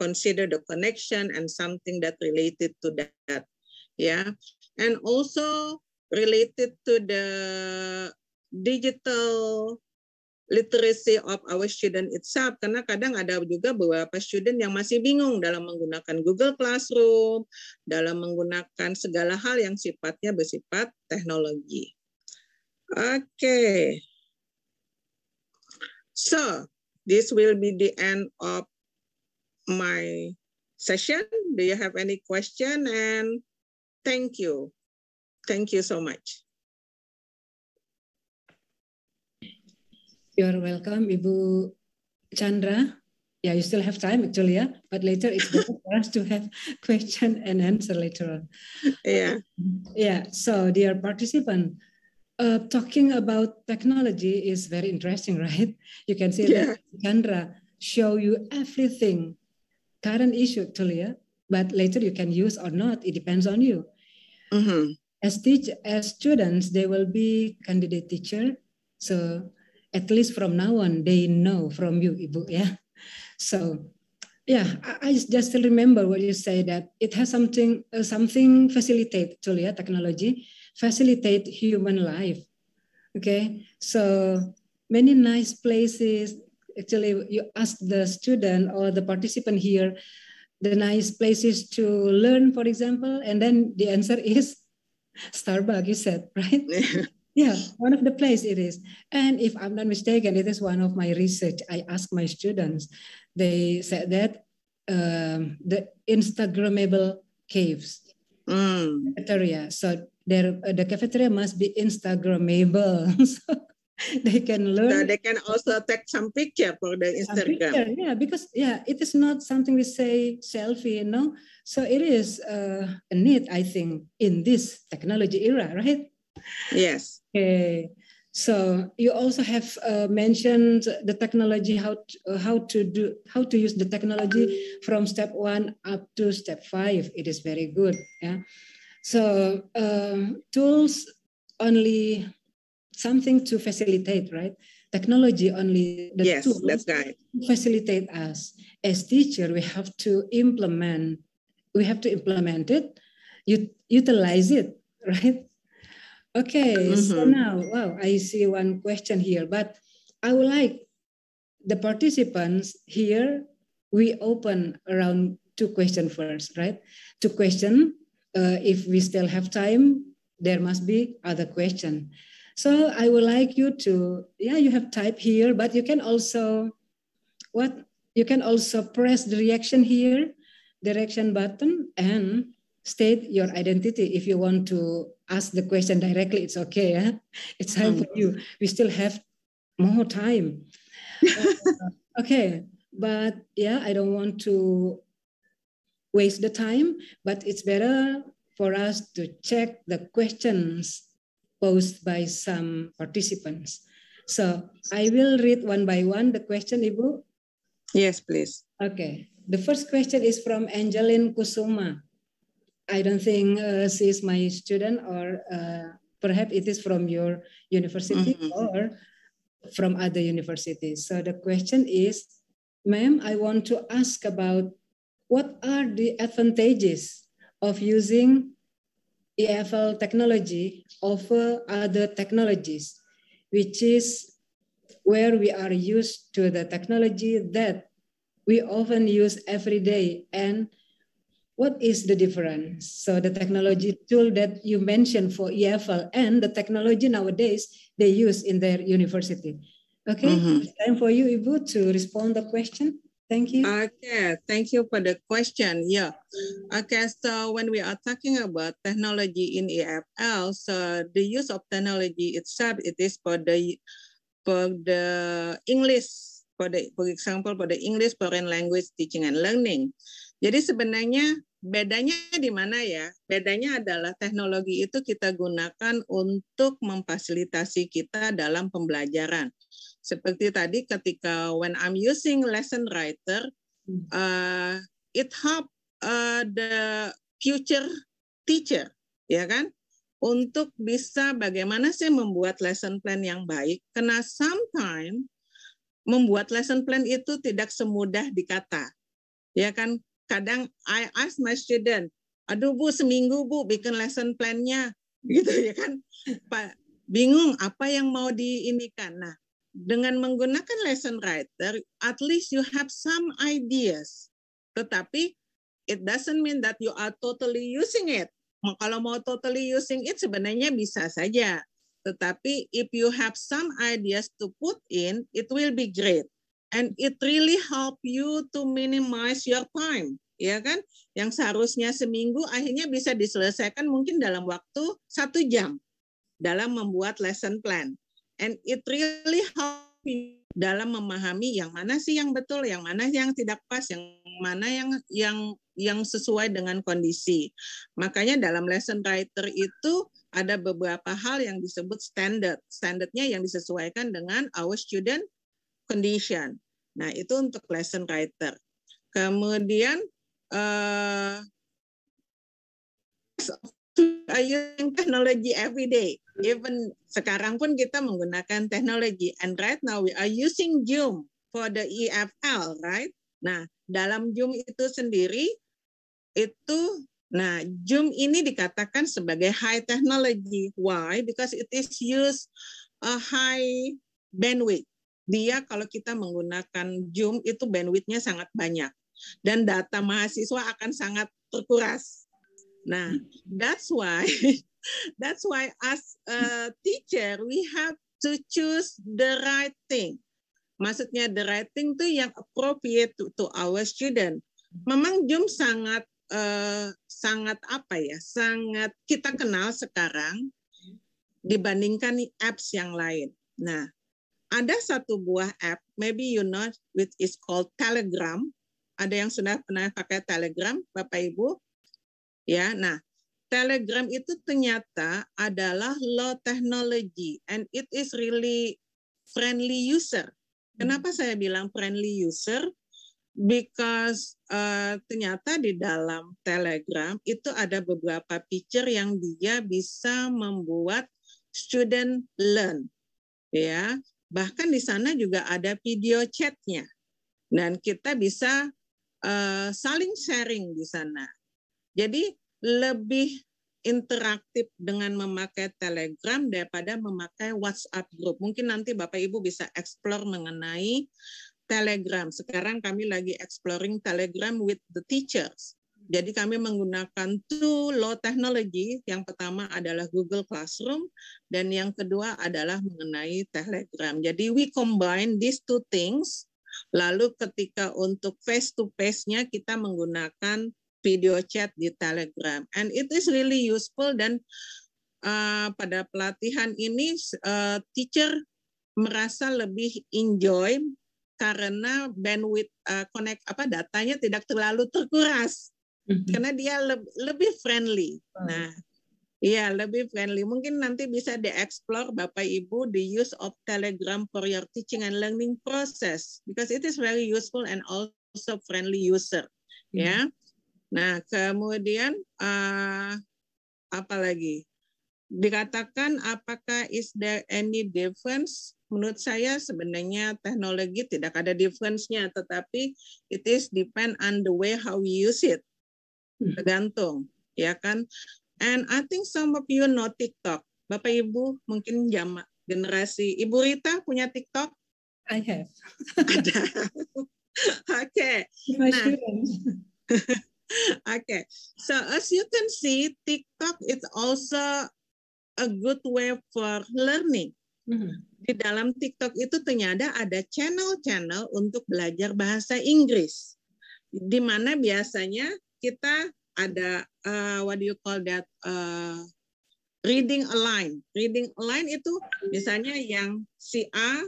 consider the connection and something that related to that. Yeah, and also related to the digital literacy of our student itself karena kadang ada juga beberapa student yang masih bingung dalam menggunakan Google Classroom, dalam menggunakan segala hal yang sifatnya bersifat teknologi. Oke. Okay. So, this will be the end of my session. Do you have any question and thank you. Thank you so much. You're welcome, Ibu Chandra. Yeah, you still have time actually, yeah. But later it's better for us to have question and answer later on. Yeah. Yeah. So, dear participant, uh, talking about technology is very interesting, right? You can see yeah. that Chandra show you everything, current issue actually, yeah? but later you can use or not. It depends on you. Mm -hmm. As teach as students, they will be candidate teacher. So at least from now on, they know from you, Ibu, yeah? So, yeah, I, I just still remember what you say that it has something, uh, something facilitate, actually, yeah, technology, facilitate human life, okay? So many nice places, actually you ask the student or the participant here, the nice places to learn, for example, and then the answer is Starbucks, you said, right? Yeah, one of the place it is. And if I'm not mistaken, it is one of my research. I asked my students, they said that um, the Instagrammable caves, mm. cafeteria. So there, uh, the cafeteria must be Instagrammable. so they can learn. So they can also take some picture for the Instagram. Picture, yeah, because yeah, it is not something we say selfie, you know. So it is uh, a need, I think, in this technology era, right? Yes. Okay. So you also have uh, mentioned the technology, how to, uh, how to do, how to use the technology from step one up to step five. It is very good. Yeah. So um, tools only something to facilitate, right? Technology only the yes, tools that's right. facilitate us as teacher. We have to implement. We have to implement it, You utilize it, right? Okay, mm-hmm. so now, wow, I see one question here, but I would like the participants here, we open around two questions first, right? Two question. Uh, if we still have time, there must be other question. So I would like you to, yeah, you have type here, but you can also, what? You can also press the reaction here, direction button, and state your identity if you want to ask the question directly, it's okay. Eh? It's time mm -hmm. for mm-hmm. you. We still have more time. uh, okay, but yeah, I don't want to waste the time, but it's better for us to check the questions posed by some participants. So I will read one by one the question, Ibu. Yes, please. Okay. The first question is from Angeline Kusuma. I don't think uh, she is my student, or uh, perhaps it is from your university mm -hmm. or from other universities. So the question is, ma'am, I want to ask about what are the advantages of using EFL technology over other technologies, which is where we are used to the technology that we often use every day and what is the difference? So the technology tool that you mentioned for EFL and the technology nowadays they use in their university. Okay, mm-hmm. time for you, Ibu, to respond the question. Thank you. Okay, thank you for the question. Yeah. Okay, so when we are talking about technology in EFL, so the use of technology itself, it is for the for the English, for the for example, for the English foreign language teaching and learning. Jadi sebenarnya bedanya di mana ya? Bedanya adalah teknologi itu kita gunakan untuk memfasilitasi kita dalam pembelajaran. Seperti tadi ketika when I'm using lesson writer, uh, it help uh, the future teacher, ya kan? Untuk bisa bagaimana sih membuat lesson plan yang baik. Karena sometimes membuat lesson plan itu tidak semudah dikata. Ya kan, kadang I ask my student, aduh bu seminggu bu bikin lesson plannya, gitu ya kan? Pak bingung apa yang mau diinikan. Nah, dengan menggunakan lesson writer, at least you have some ideas. Tetapi it doesn't mean that you are totally using it. Kalau mau totally using it sebenarnya bisa saja. Tetapi if you have some ideas to put in, it will be great and it really help you to minimize your time ya kan yang seharusnya seminggu akhirnya bisa diselesaikan mungkin dalam waktu satu jam dalam membuat lesson plan and it really help you dalam memahami yang mana sih yang betul yang mana yang tidak pas yang mana yang yang yang sesuai dengan kondisi makanya dalam lesson writer itu ada beberapa hal yang disebut standard standarnya yang disesuaikan dengan our student condition Nah, itu untuk lesson writer. Kemudian uh, eh, using technology every Even sekarang pun kita menggunakan teknologi. And right now we are using Zoom for the EFL, right? Nah, dalam Zoom itu sendiri itu nah Zoom ini dikatakan sebagai high technology. Why? Because it is used a uh, high bandwidth dia kalau kita menggunakan Zoom itu bandwidthnya sangat banyak dan data mahasiswa akan sangat terkuras. Nah, that's why that's why as a teacher we have to choose the right thing. Maksudnya the right thing itu yang appropriate to, to our student. Memang Zoom sangat eh, sangat apa ya? Sangat kita kenal sekarang dibandingkan apps yang lain. Nah, ada satu buah app, maybe you know, which is called Telegram. Ada yang sudah pernah pakai Telegram, Bapak Ibu? Ya, nah Telegram itu ternyata adalah low technology and it is really friendly user. Kenapa saya bilang friendly user? Because uh, ternyata di dalam Telegram itu ada beberapa feature yang dia bisa membuat student learn ya Bahkan di sana juga ada video chatnya. Dan kita bisa uh, saling sharing di sana. Jadi lebih interaktif dengan memakai Telegram daripada memakai WhatsApp group. Mungkin nanti Bapak Ibu bisa eksplor mengenai Telegram. Sekarang kami lagi exploring Telegram with the teachers. Jadi kami menggunakan two low technology. Yang pertama adalah Google Classroom dan yang kedua adalah mengenai Telegram. Jadi we combine these two things. Lalu ketika untuk face to face-nya kita menggunakan video chat di Telegram. And it is really useful dan uh, pada pelatihan ini uh, teacher merasa lebih enjoy karena bandwidth uh, connect apa datanya tidak terlalu terkuras hmm karena dia le- lebih friendly. Hmm. Nah, iya lebih friendly. Mungkin nanti bisa dieksplor Bapak Ibu the use of Telegram for your teaching and learning process because it is very useful and also friendly user. hmm Ya. Nah, kemudian uh, apa lagi? Dikatakan apakah is there any difference menurut saya sebenarnya teknologi tidak ada difference-nya, tetapi it is depend on the way how we use it. Hmm. tergantung ya kan and I think some of you know TikTok Bapak Ibu mungkin jama generasi Ibu Rita punya TikTok I have ada oke okay. nah okay so as you can see TikTok is also a good way for learning mm -hmm. di dalam TikTok itu ternyata ada channel-channel untuk belajar bahasa Inggris di mana biasanya kita ada uh, what do you call that uh, reading align. Reading align itu misalnya yang si A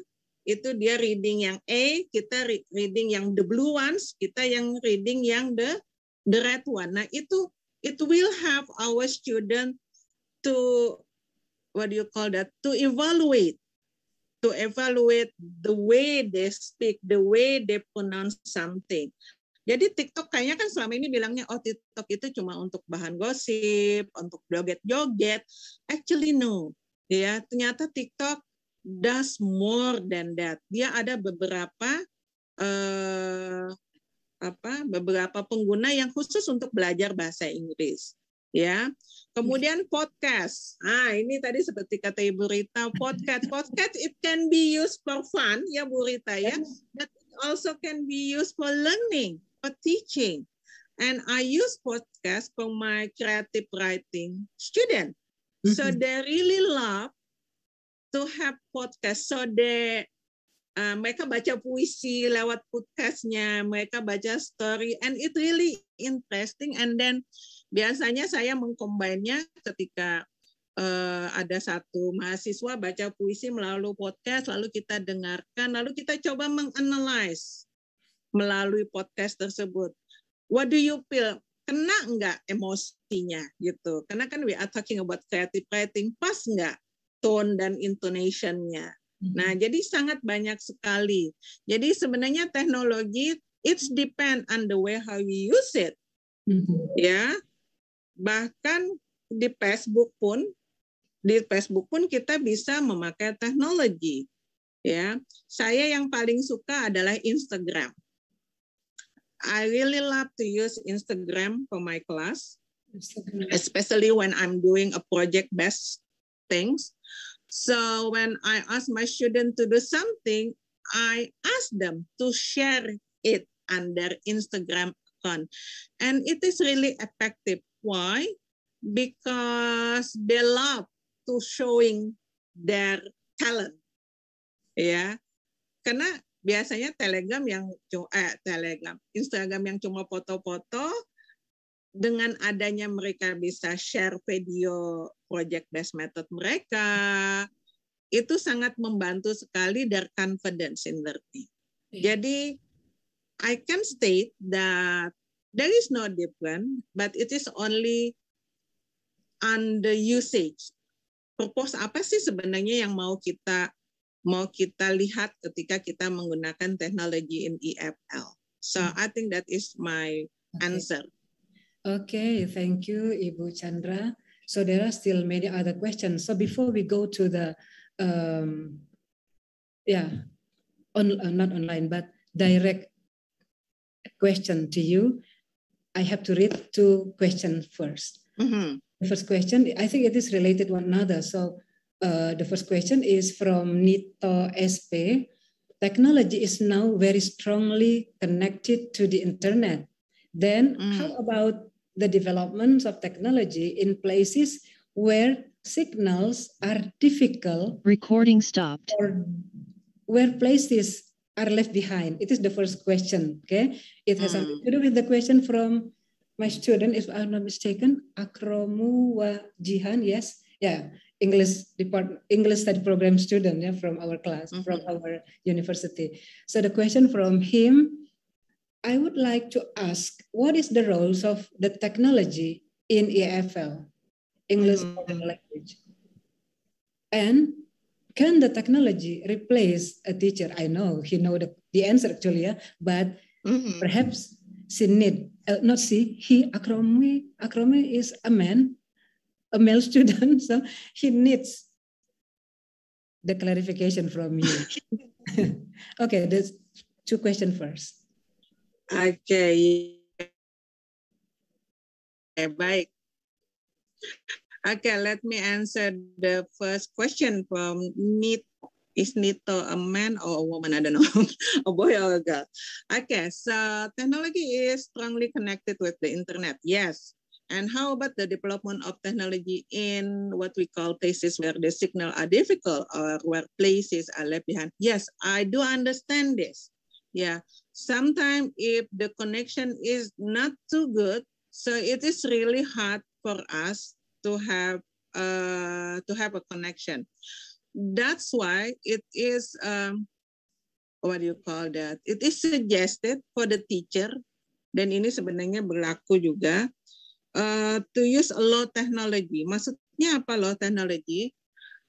itu dia reading yang A, kita reading yang the blue ones, kita yang reading yang the the red one. Nah, itu it will help our student to what do you call that? to evaluate to evaluate the way they speak, the way they pronounce something. Jadi TikTok kayaknya kan selama ini bilangnya oh TikTok itu cuma untuk bahan gosip, untuk joget-joget. Actually no. Ya, ternyata TikTok does more than that. Dia ada beberapa eh, apa beberapa pengguna yang khusus untuk belajar bahasa Inggris. Ya. Kemudian podcast. Ah, ini tadi seperti kata Ibu Rita, podcast. Podcast it can be used for fun ya Bu Rita ya, but it also can be used for learning for teaching. And I use podcast for my creative writing student. Mm-hmm. So they really love to have podcast. So they uh, mereka baca puisi lewat podcastnya, mereka baca story, and it really interesting. And then biasanya saya mengkombinnya ketika uh, ada satu mahasiswa baca puisi melalui podcast, lalu kita dengarkan, lalu kita coba menganalyze melalui podcast tersebut. What do you feel? Kena nggak emosinya gitu? Karena kan we are talking about creative writing, pas nggak tone dan intonationnya. Mm-hmm. Nah, jadi sangat banyak sekali. Jadi sebenarnya teknologi it's depend on the way how we use it. Mm-hmm. Ya. Bahkan di Facebook pun di Facebook pun kita bisa memakai teknologi. Ya. Saya yang paling suka adalah Instagram. I really love to use Instagram for my class, Instagram. especially when I'm doing a project-based things. So when I ask my student to do something, I ask them to share it on their Instagram account. And it is really effective. Why? Because they love to showing their talent. Yeah. Karena biasanya Telegram yang eh, Telegram, Instagram yang cuma foto-foto dengan adanya mereka bisa share video project based method mereka itu sangat membantu sekali their confidence in learning. Iya. Jadi I can state that there is no difference, but it is only on the usage. Purpose apa sih sebenarnya yang mau kita mau kita lihat ketika kita menggunakan teknologi in EFL. So hmm. I think that is my answer. Okay, okay thank you Ibu Chandra. So there are still many other questions. So before we go to the um, yeah, on, uh, not online but direct question to you, I have to read two questions first. Mm -hmm. The first question, I think it is related one another. So Uh, the first question is from Nito SP. Technology is now very strongly connected to the internet. Then, mm. how about the developments of technology in places where signals are difficult? Recording stopped. Or where places are left behind? It is the first question. Okay, it has mm. something to do with the question from my student, if I'm not mistaken, Akromu Jihan. Yes, yeah. English department, English study program student yeah, from our class, mm -hmm. from our university. So the question from him, I would like to ask, what is the roles of the technology in EFL, English mm -hmm. language? And can the technology replace a teacher? I know he know the, the answer actually, yeah, but mm -hmm. perhaps she need, uh, not see, he, Akromi, Akromi is a man a male student, so he needs the clarification from you. okay, there's two questions first. Okay. okay. bye. Okay, let me answer the first question from Nit. Is Nito a man or a woman? I don't know, a boy or a girl. Okay, so technology is strongly connected with the internet. Yes, and how about the development of technology in what we call places where the signal are difficult or where places are left behind? Yes, I do understand this. Yeah. Sometimes if the connection is not too good, so it is really hard for us to have uh, to have a connection. That's why it is um, what do you call that? It is suggested for the teacher. Dan ini sebenarnya berlaku juga Eh, to use low technology. Maksudnya apa low technology?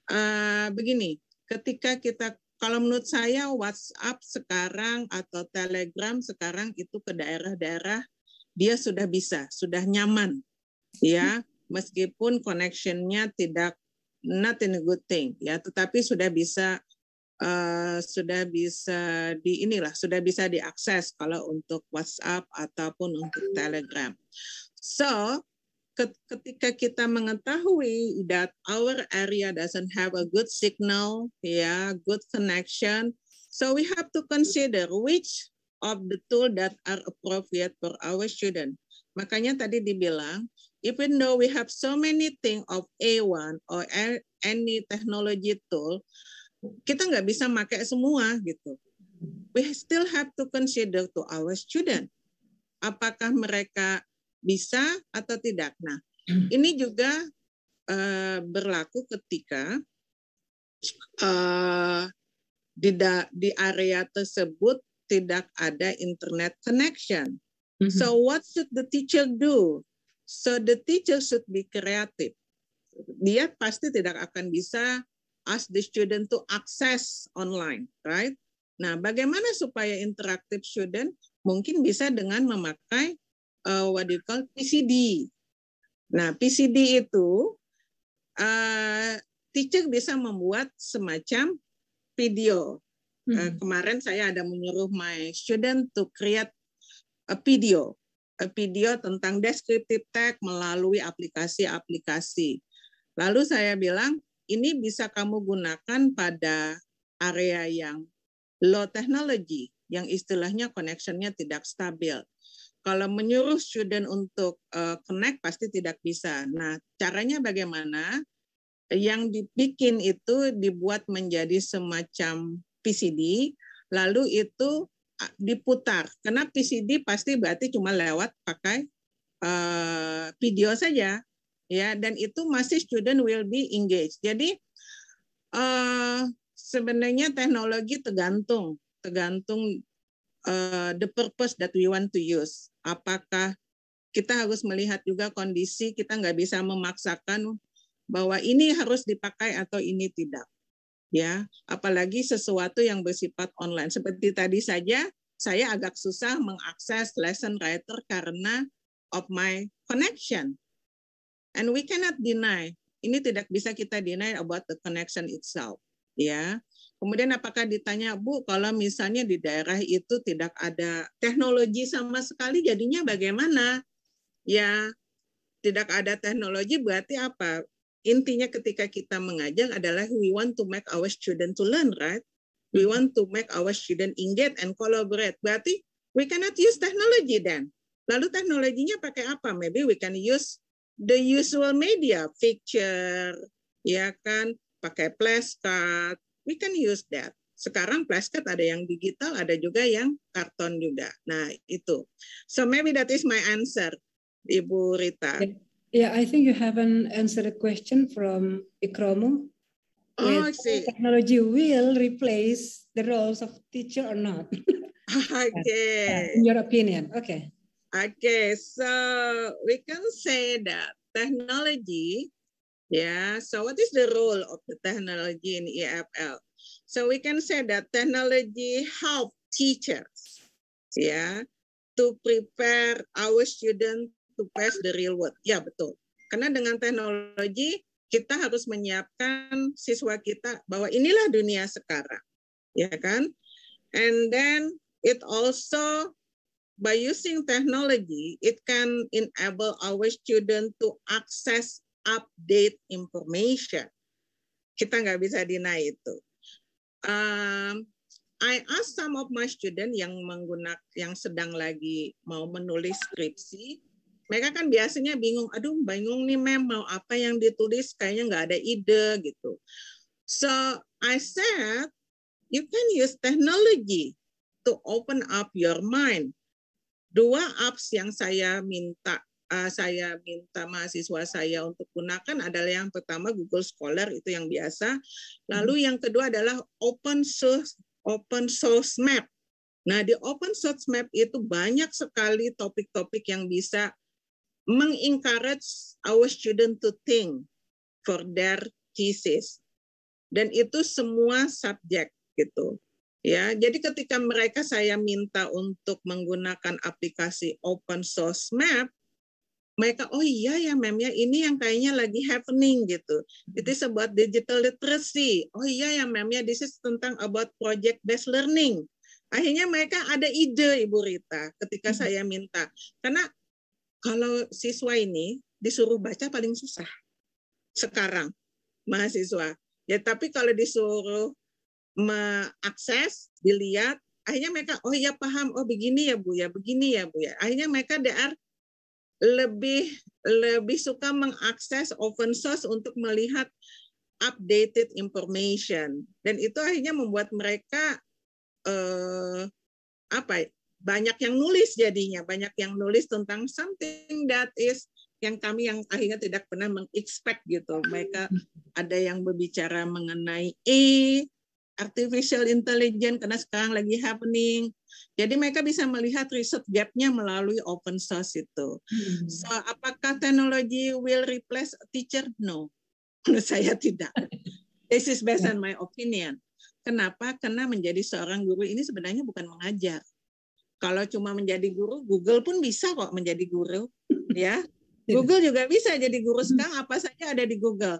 Uh, begini, ketika kita kalau menurut saya WhatsApp sekarang atau Telegram sekarang itu ke daerah-daerah dia sudah bisa, sudah nyaman, ya meskipun connectionnya tidak not in a good thing ya, tetapi sudah bisa uh, sudah bisa di inilah sudah bisa diakses kalau untuk WhatsApp ataupun untuk Telegram. So ketika kita mengetahui that our area doesn't have a good signal, yeah, good connection, so we have to consider which of the tool that are appropriate for our student. Makanya tadi dibilang, even though we have so many thing of A1 or any technology tool, kita nggak bisa pakai semua gitu. We still have to consider to our student. Apakah mereka bisa atau tidak. Nah, hmm. ini juga eh, berlaku ketika eh, di, da, di area tersebut tidak ada internet connection. Hmm. So what should the teacher do? So the teacher should be creative. Dia pasti tidak akan bisa ask the student to access online, right? Nah, bagaimana supaya interaktif student? Mungkin bisa dengan memakai uh, what do you call PCD. Nah, PCD itu uh, teacher bisa membuat semacam video. Uh, hmm. kemarin saya ada menyuruh my student to create a video, a video tentang descriptive tag melalui aplikasi-aplikasi. Lalu saya bilang, ini bisa kamu gunakan pada area yang low technology, yang istilahnya connection-nya tidak stabil kalau menyuruh student untuk uh, connect pasti tidak bisa. Nah, caranya bagaimana? Yang dibikin itu dibuat menjadi semacam PCD, lalu itu diputar. Karena PCD pasti berarti cuma lewat pakai uh, video saja, ya. Dan itu masih student will be engaged. Jadi uh, sebenarnya teknologi tergantung, tergantung uh, the purpose that we want to use apakah kita harus melihat juga kondisi kita nggak bisa memaksakan bahwa ini harus dipakai atau ini tidak ya apalagi sesuatu yang bersifat online seperti tadi saja saya agak susah mengakses lesson writer karena of my connection and we cannot deny ini tidak bisa kita deny about the connection itself ya Kemudian apakah ditanya, Bu, kalau misalnya di daerah itu tidak ada teknologi sama sekali, jadinya bagaimana? Ya, tidak ada teknologi berarti apa? Intinya ketika kita mengajar adalah we want to make our student to learn, right? We hmm. want to make our student engage and collaborate. Berarti we cannot use technology then. Lalu teknologinya pakai apa? Maybe we can use the usual media, picture, ya kan, pakai flashcard, we can use that. Sekarang plastik ada yang digital, ada juga yang karton juga. Nah, itu. So maybe that is my answer, Ibu Rita. Yeah, I think you haven't answered a question from Ikromo. Oh, I see. Technology will replace the roles of teacher or not? okay. In your opinion, okay. Okay, so we can say that technology Yeah. So what is the role of the technology in EFL? So we can say that technology help teachers, yeah, to prepare our students to pass the real world. Ya yeah, betul. Karena dengan teknologi kita harus menyiapkan siswa kita bahwa inilah dunia sekarang, ya kan? And then it also by using technology, it can enable our student to access update information. Kita nggak bisa deny itu. Um, I ask some of my student yang menggunakan yang sedang lagi mau menulis skripsi, mereka kan biasanya bingung, aduh bingung nih mem mau apa yang ditulis kayaknya nggak ada ide gitu. So I said, you can use technology to open up your mind. Dua apps yang saya minta uh, saya minta mahasiswa saya untuk gunakan adalah yang pertama Google Scholar itu yang biasa. Lalu hmm. yang kedua adalah open source open source map. Nah, di open source map itu banyak sekali topik-topik yang bisa mengencourage our student to think for their thesis. Dan itu semua subjek gitu. Ya, jadi ketika mereka saya minta untuk menggunakan aplikasi open source map, mereka oh iya ya mem ya ini yang kayaknya lagi happening gitu hmm. itu sebuah digital literacy oh iya ya mem ya this is tentang about project based learning akhirnya mereka ada ide ibu Rita ketika hmm. saya minta karena kalau siswa ini disuruh baca paling susah sekarang mahasiswa ya tapi kalau disuruh mengakses dilihat akhirnya mereka oh iya paham oh begini ya bu ya begini ya bu ya akhirnya mereka they lebih lebih suka mengakses open source untuk melihat updated information dan itu akhirnya membuat mereka eh, apa ya, banyak yang nulis jadinya banyak yang nulis tentang something that is yang kami yang akhirnya tidak pernah mengexpect gitu mereka ada yang berbicara mengenai e artificial intelligence karena sekarang lagi happening jadi mereka bisa melihat riset gapnya melalui open source itu. Hmm. So, apakah teknologi will replace a teacher? No, menurut saya tidak. This is based on my opinion. Kenapa? Karena menjadi seorang guru ini sebenarnya bukan mengajar. Kalau cuma menjadi guru, Google pun bisa kok menjadi guru, ya. Iya. Google juga bisa jadi guru sekarang apa saja ada di Google.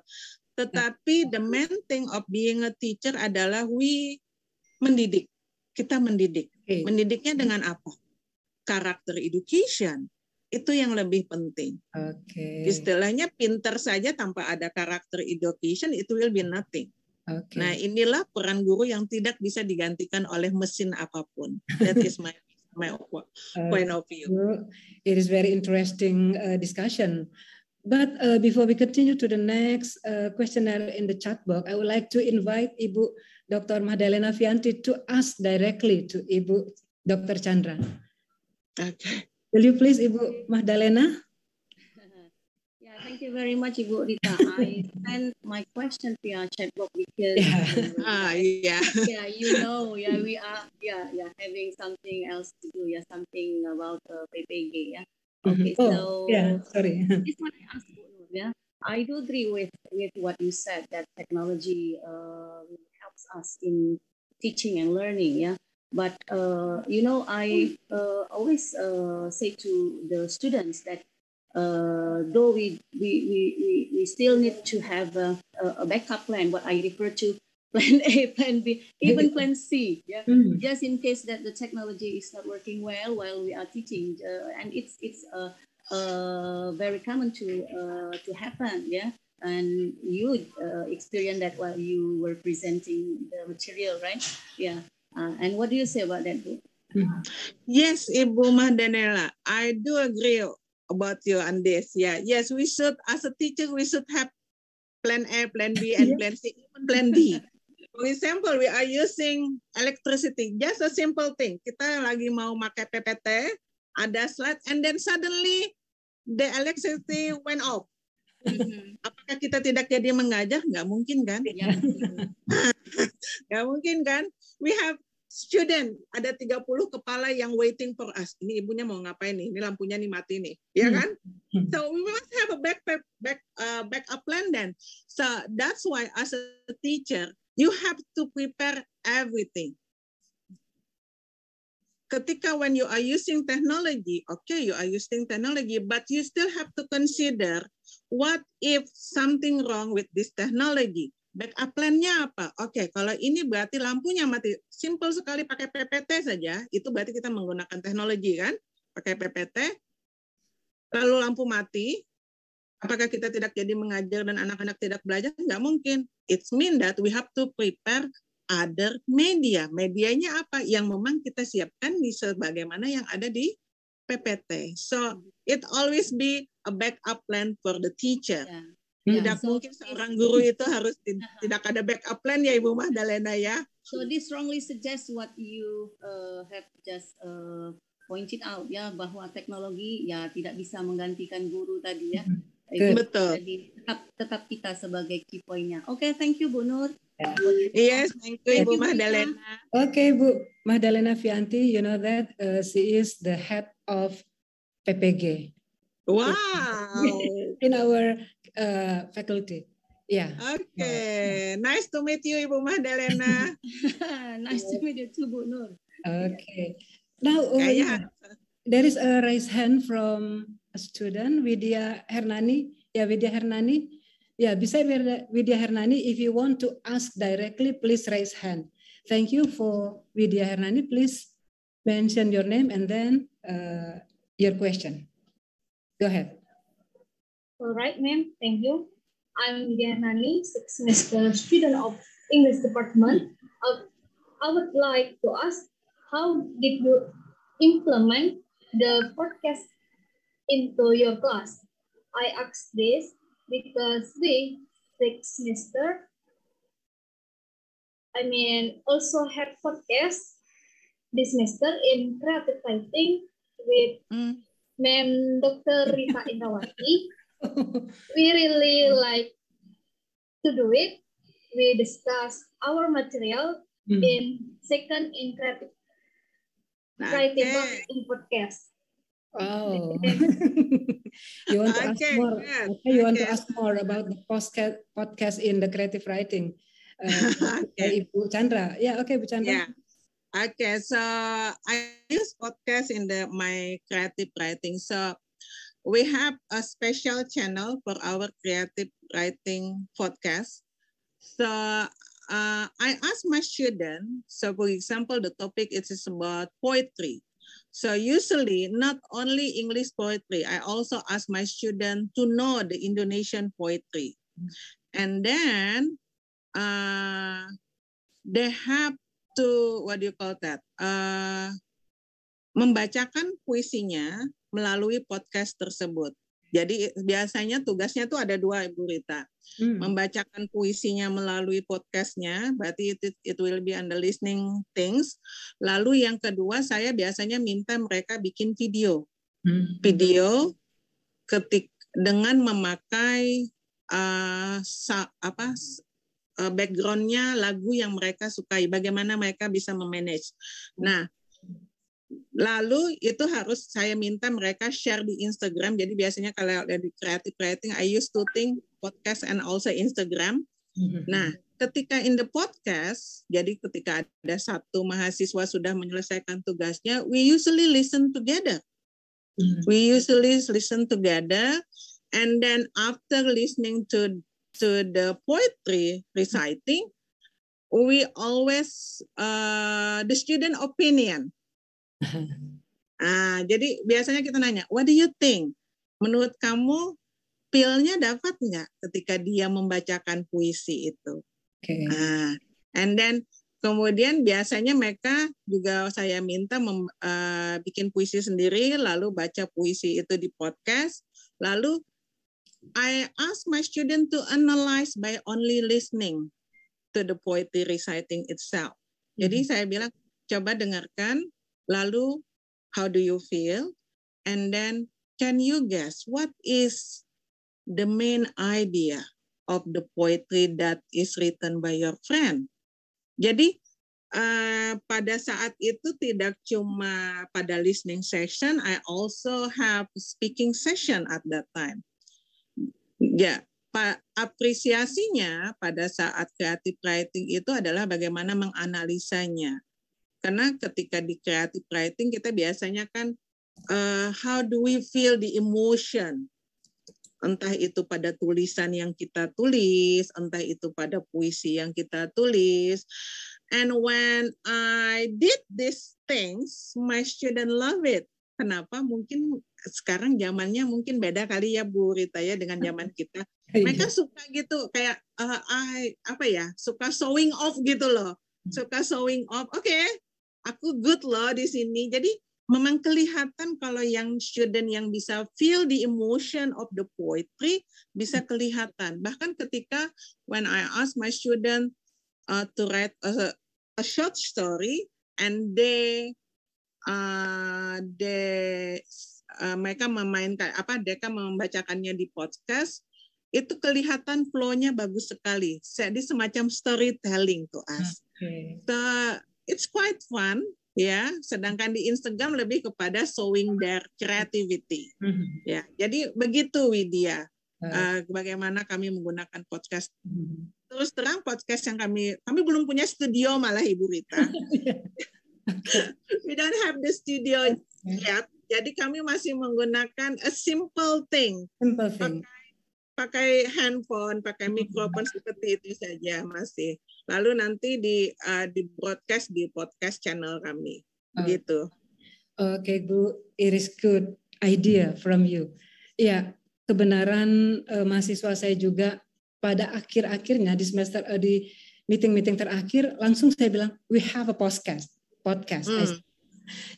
Tetapi the main thing of being a teacher adalah we mendidik kita mendidik. Okay. Mendidiknya hmm. dengan apa? Karakter education itu yang lebih penting. Okay. Istilahnya pinter saja tanpa ada karakter education itu will be nothing. Okay. Nah inilah peran guru yang tidak bisa digantikan oleh mesin apapun. That is my my point of view. Uh, it is very interesting uh, discussion. But uh, before we continue to the next uh, questionnaire in the chat box, I would like to invite Ibu Dr. Madalena Fianti to ask directly to Ibu Dr. Chandra. Okay. Will you please, Ibu Madalena? Yeah, thank you very much, Ibu Rita. I send my question via chatbot because yeah. uh, yeah. yeah, you know, yeah, we are yeah, yeah, having something else to do, yeah, something about uh, PPG, yeah. Mm-hmm. Okay, mm -hmm. oh, so yeah, sorry. This one I ask. yeah. I do agree with with what you said that technology uh, helps us in teaching and learning. Yeah. But uh, you know, I uh, always uh, say to the students that uh, though we, we, we, we still need to have a, a backup plan, what I refer to plan A, plan B, even plan C, yeah? Mm-hmm. just in case that the technology is not working well while we are teaching, uh, and it's it's uh, uh, very common to uh, to happen, yeah and you uh, experienced that while you were presenting the material, right? Yeah. Uh, and what do you say about that book? Mm-hmm. Yes, Ibu Mahdanela, I do agree about you on this. Yeah, yes, we should, as a teacher, we should have plan A, plan B, and plan C, even plan D. For example, we are using electricity, just a simple thing. Kita lagi mau pakai PPT, ada slide, and then suddenly the electricity went off. Apakah kita tidak jadi mengajar? Nggak mungkin kan? Iya, nggak mungkin kan? We have student, ada 30 kepala yang waiting for us. Ini ibunya mau ngapain nih? Ini lampunya nih mati nih, ya kan? So we must have a back back uh, backup plan then. So that's why as a teacher, you have to prepare everything. Ketika when you are using technology, okay, you are using technology, but you still have to consider what if something wrong with this technology? Backup plan-nya apa? Oke, okay, kalau ini berarti lampunya mati. Simple sekali pakai PPT saja, itu berarti kita menggunakan teknologi kan? Pakai PPT, lalu lampu mati, apakah kita tidak jadi mengajar dan anak-anak tidak belajar? Nggak mungkin. It's mean that we have to prepare other media. Medianya apa? Yang memang kita siapkan di sebagaimana yang ada di PPT. So hmm. it always be a backup plan for the teacher. Yeah. Ya. Tidak so, mungkin seorang guru itu harus tidak ada backup plan ya Ibu Mahdalena ya. So this strongly suggest what you uh, have just uh, pointed out ya bahwa teknologi ya tidak bisa menggantikan guru tadi ya. Betul. Jadi tetap tetap kita sebagai key point Oke, okay, thank you Bu Nur. Ya. Yes, thank you, Ibu Oke, Okay, Bu Mahdalena Fianti, you know that uh, she is the head of PPG. Wow. In our uh, faculty. Yeah. Okay. Nice to meet you, Ibu Mahdalena. nice to meet you too, Bu Nur. Okay. Now, um, yeah. there is a raised hand from a student, Widya Hernani. Yeah, Widya Hernani. Yeah, beside Widya Hernani, if you want to ask directly, please raise hand. Thank you for Widya Hernani. Please mention your name and then uh, your question. Go ahead. All right, ma'am. Thank you. I'm Lydia Hanley, sixth semester student of English department. Uh, I would like to ask, how did you implement the podcast into your class? I ask this because we, sixth semester, I mean, also have podcasts this semester in creative writing with mm. Ma'am Dr. Rita Indrawati. we really like to do it. We discuss our material mm. in second in creative okay. writing in podcast. Oh, you want to ask okay, more? Yeah. Okay, you want to ask more about the podcast podcast in the creative writing? Uh, okay. Ibu Chandra, ya yeah, oke okay, Bu Chandra. Yeah. Okay, so I use podcast in the my creative writing. So we have a special channel for our creative writing podcast. So uh, I ask my student. So for example, the topic it is about poetry. So usually not only English poetry, I also ask my student to know the Indonesian poetry. And then uh, they have to what do you call that? Uh, membacakan puisinya melalui podcast tersebut. Jadi biasanya tugasnya tuh ada dua Ibu Rita. Hmm. Membacakan puisinya melalui podcastnya, berarti it, it will be under listening things. Lalu yang kedua saya biasanya minta mereka bikin video. Hmm. Video ketik dengan memakai uh, sa, apa Eh, backgroundnya lagu yang mereka sukai, bagaimana mereka bisa memanage. Nah, lalu itu harus saya minta mereka share di Instagram. Jadi biasanya kalau dari creative writing, I used to think podcast and also Instagram. Mm-hmm. Nah, ketika in the podcast, jadi ketika ada satu mahasiswa sudah menyelesaikan tugasnya, we usually listen together. Mm-hmm. We usually listen together, and then after listening to to the poetry reciting, we always uh, the student opinion. Ah, jadi biasanya kita nanya, what do you think? Menurut kamu pilnya dapat nggak ketika dia membacakan puisi itu? Okay. Ah, and then kemudian biasanya mereka juga saya minta mem, uh, bikin puisi sendiri, lalu baca puisi itu di podcast, lalu I ask my student to analyze by only listening to the poetry reciting itself. Jadi mm -hmm. saya bilang coba dengarkan, lalu how do you feel, and then can you guess what is the main idea of the poetry that is written by your friend. Jadi uh, pada saat itu tidak cuma pada listening session, I also have speaking session at that time. Ya, Pak, apresiasinya pada saat creative writing itu adalah bagaimana menganalisanya. Karena ketika di creative writing kita biasanya kan uh, how do we feel the emotion? Entah itu pada tulisan yang kita tulis, entah itu pada puisi yang kita tulis. And when I did these things, my student love it kenapa mungkin sekarang zamannya mungkin beda kali ya Bu Rita ya dengan zaman kita. Iya. Mereka suka gitu kayak uh, I, apa ya suka showing off gitu loh, hmm. suka showing off. Oke, okay, aku good loh di sini. Jadi memang kelihatan kalau yang student yang bisa feel the emotion of the poetry bisa hmm. kelihatan. Bahkan ketika when I ask my student uh, to write a, a short story and they uh, de, uh, mereka memainkan apa mereka membacakannya di podcast itu kelihatan flow-nya bagus sekali. Jadi semacam storytelling to us. Okay. The, it's quite fun ya. Sedangkan di Instagram lebih kepada showing their creativity. Mm-hmm. Ya, jadi begitu Widya. Uh, bagaimana kami menggunakan podcast. Mm-hmm. Terus terang podcast yang kami kami belum punya studio malah Ibu Rita. We don't have the studio yet. Jadi kami masih menggunakan a simple thing. Simple thing. Pakai, pakai handphone, pakai hmm. mikrofon seperti itu saja masih. Lalu nanti di uh, di broadcast di podcast channel kami. Oh. Gitu. Oke, okay, Bu. It is good idea from you. Ya, kebenaran uh, mahasiswa saya juga pada akhir-akhirnya di semester uh, di meeting-meeting terakhir langsung saya bilang we have a podcast podcast. Hmm.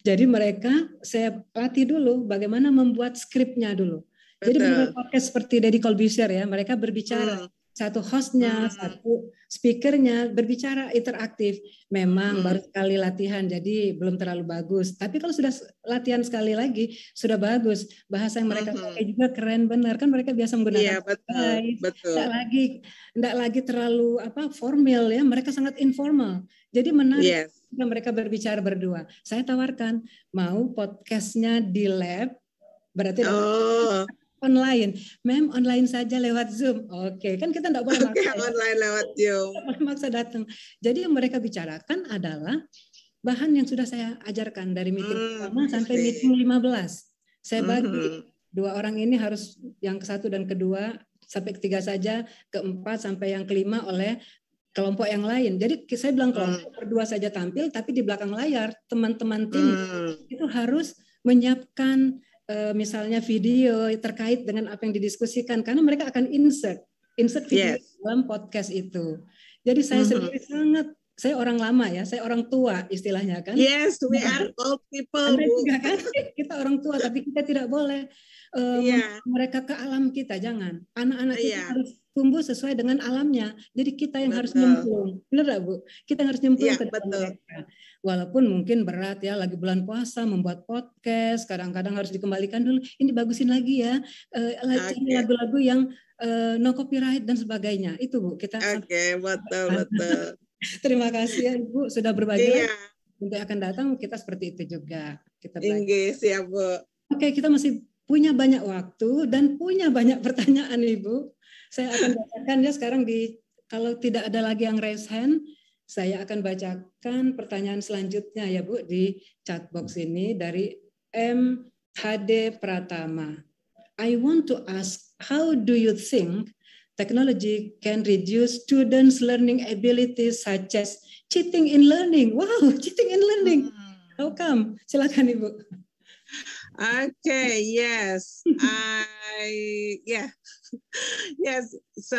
Jadi mereka saya latih dulu bagaimana membuat skripnya dulu. Jadi benar podcast seperti Deddy Colbusher ya, mereka berbicara. Hmm. Satu hostnya, hmm. satu speakernya berbicara interaktif. Memang hmm. baru sekali latihan, jadi belum terlalu bagus. Tapi kalau sudah latihan sekali lagi, sudah bagus. Bahasa yang mereka hmm. pakai juga keren benar kan mereka biasa menggunakan. Iya betul. Betul. Tidak lagi, tidak lagi terlalu apa formal ya. Mereka sangat informal. Jadi menarik. Yes iya ketika mereka berbicara berdua. Saya tawarkan mau podcastnya di lab, berarti oh. online. Mem online saja lewat Zoom. Oke, okay. kan kita tidak boleh okay, ya. online lewat Zoom. maksa datang. Jadi yang mereka bicarakan adalah bahan yang sudah saya ajarkan dari meeting hmm, pertama sampai meeting 15. Saya hmm. bagi hmm. dua orang ini harus yang ke satu dan kedua sampai ketiga saja, keempat sampai yang kelima oleh kelompok yang lain. Jadi saya bilang hmm. kelompok hmm. berdua saja tampil, tapi di belakang layar teman-teman tim hmm. itu harus menyiapkan eh, misalnya video terkait dengan apa yang didiskusikan karena mereka akan insert insert video yes. dalam podcast itu. Jadi saya hmm. sendiri sangat saya orang lama ya, saya orang tua istilahnya kan. Yes, we nah, are old people. juga kan, kita orang tua tapi kita tidak boleh um, yeah. Iya. mereka ke alam kita jangan. Anak-anak kita iya. yeah. harus tumbuh sesuai dengan alamnya. Jadi kita yang betul. harus nyemplung. Benar enggak, Bu? Kita yang harus nyemplung ya, ke dalam betul. mereka. Walaupun mungkin berat ya, lagi bulan puasa membuat podcast, kadang-kadang harus dikembalikan dulu. Ini bagusin lagi ya. Eh, lagu lagu-lagu yang uh, no copyright dan sebagainya. Itu Bu, kita Oke, okay, betul betul. Terima kasih ya Bu sudah berbagi. Iya. Untuk akan datang kita seperti itu juga. Kita Inggris ya Bu. Oke, kita masih punya banyak waktu dan punya banyak pertanyaan Ibu. Saya akan bacakan ya sekarang di kalau tidak ada lagi yang raise hand, saya akan bacakan pertanyaan selanjutnya ya Bu di chat box ini dari M HD Pratama. I want to ask how do you think technology can reduce students learning abilities such as cheating in learning? Wow, cheating in learning. Hmm. How come? Silakan Ibu. okay yes i yeah yes so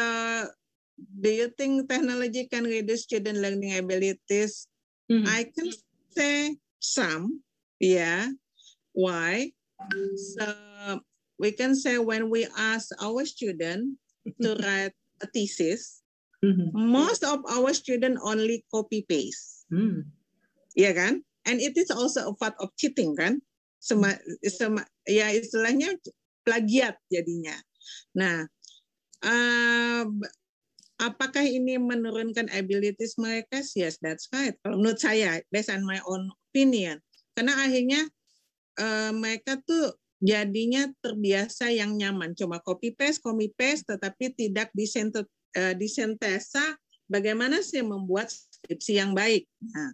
do you think technology can reduce student learning abilities mm-hmm. i can say some yeah why so we can say when we ask our student to write a thesis mm-hmm. most of our student only copy paste mm. yeah kan and it is also a part of cheating kan Sema, sema, ya istilahnya plagiat jadinya. Nah, uh, apakah ini menurunkan abilities mereka? Yes, that's right. Kalau menurut saya, based on my own opinion. Karena akhirnya uh, mereka tuh jadinya terbiasa yang nyaman cuma copy paste copy paste tetapi tidak eh, disentesa bagaimana sih membuat skripsi yang baik nah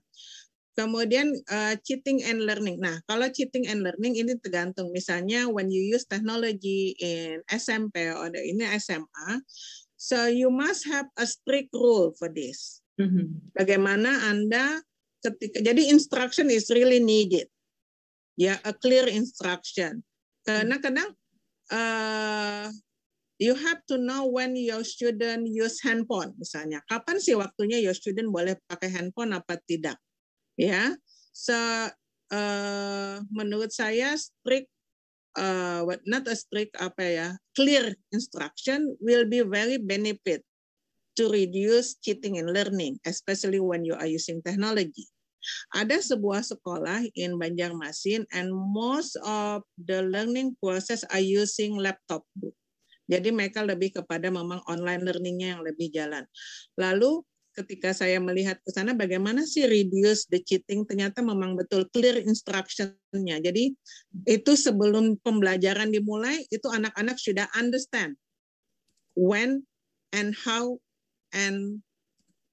Kemudian uh, cheating and learning. Nah, kalau cheating and learning ini tergantung. Misalnya when you use technology in SMP atau ini SMA, so you must have a strict rule for this. Mm-hmm. Bagaimana Anda ketika jadi instruction is really needed. Ya, yeah, a clear instruction. Karena mm-hmm. kadang uh, you have to know when your student use handphone misalnya. Kapan sih waktunya your student boleh pakai handphone apa tidak? ya se uh, menurut saya strict uh, not a strict apa ya clear instruction will be very benefit to reduce cheating in learning especially when you are using technology ada sebuah sekolah in Banjarmasin and most of the learning process are using laptop. Jadi mereka lebih kepada memang online learningnya yang lebih jalan. Lalu ketika saya melihat ke sana bagaimana sih reduce the cheating ternyata memang betul clear instruction-nya. Jadi itu sebelum pembelajaran dimulai itu anak-anak sudah understand when and how and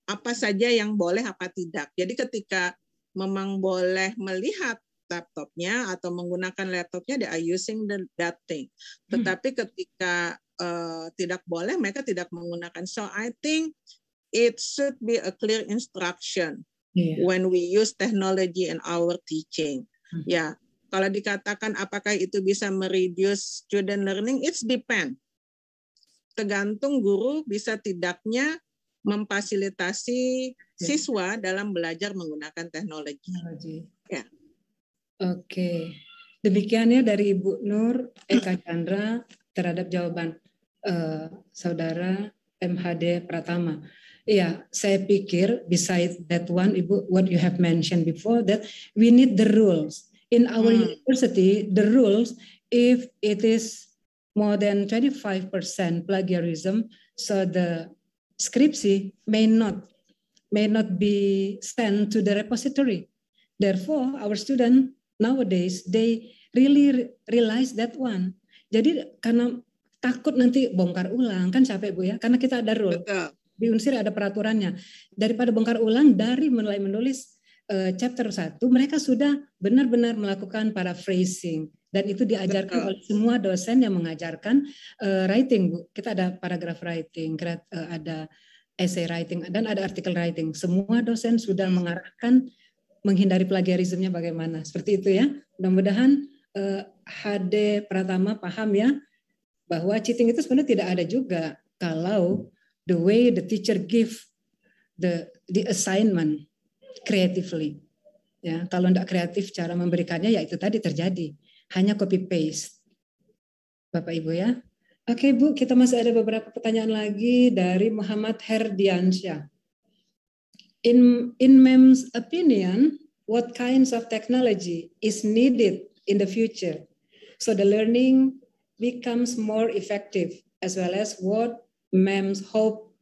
apa saja yang boleh apa tidak. Jadi ketika memang boleh melihat laptopnya atau menggunakan laptopnya they are using the, that thing. Hmm. Tetapi ketika uh, tidak boleh mereka tidak menggunakan. So I think it should be a clear instruction yeah. when we use technology in our teaching. Hmm. Ya, yeah. kalau dikatakan apakah itu bisa mereduce student learning, it's depend. Tergantung guru bisa tidaknya memfasilitasi yeah. siswa dalam belajar menggunakan teknologi. teknologi. Ya. Yeah. Oke. Okay. Demikiannya dari Ibu Nur Eka Chandra terhadap jawaban uh, saudara MHD Pratama. Iya, saya pikir besides that one, Ibu, what you have mentioned before that we need the rules in our hmm. university. The rules, if it is more than 25% plagiarism, so the skripsi may not may not be sent to the repository. Therefore, our student nowadays they really realize that one. Jadi karena takut nanti bongkar ulang kan capek bu ya karena kita ada rule Betul di Unsir ada peraturannya. Daripada bongkar ulang dari mulai menulis uh, chapter 1 mereka sudah benar-benar melakukan para phrasing dan itu diajarkan Betul. oleh semua dosen yang mengajarkan uh, writing Bu. Kita ada paragraph writing, eh, ada essay writing dan ada artikel writing. Semua dosen sudah mengarahkan menghindari plagiarismenya bagaimana. Seperti itu ya. Mudah-mudahan uh, HD Pratama paham ya bahwa cheating itu sebenarnya tidak ada juga kalau the way the teacher give the the assignment creatively. Ya, kalau tidak kreatif cara memberikannya ya itu tadi terjadi. Hanya copy paste. Bapak Ibu ya. Oke Bu, kita masih ada beberapa pertanyaan lagi dari Muhammad Herdiansyah. In in Mem's opinion, what kinds of technology is needed in the future so the learning becomes more effective as well as what MEMS hope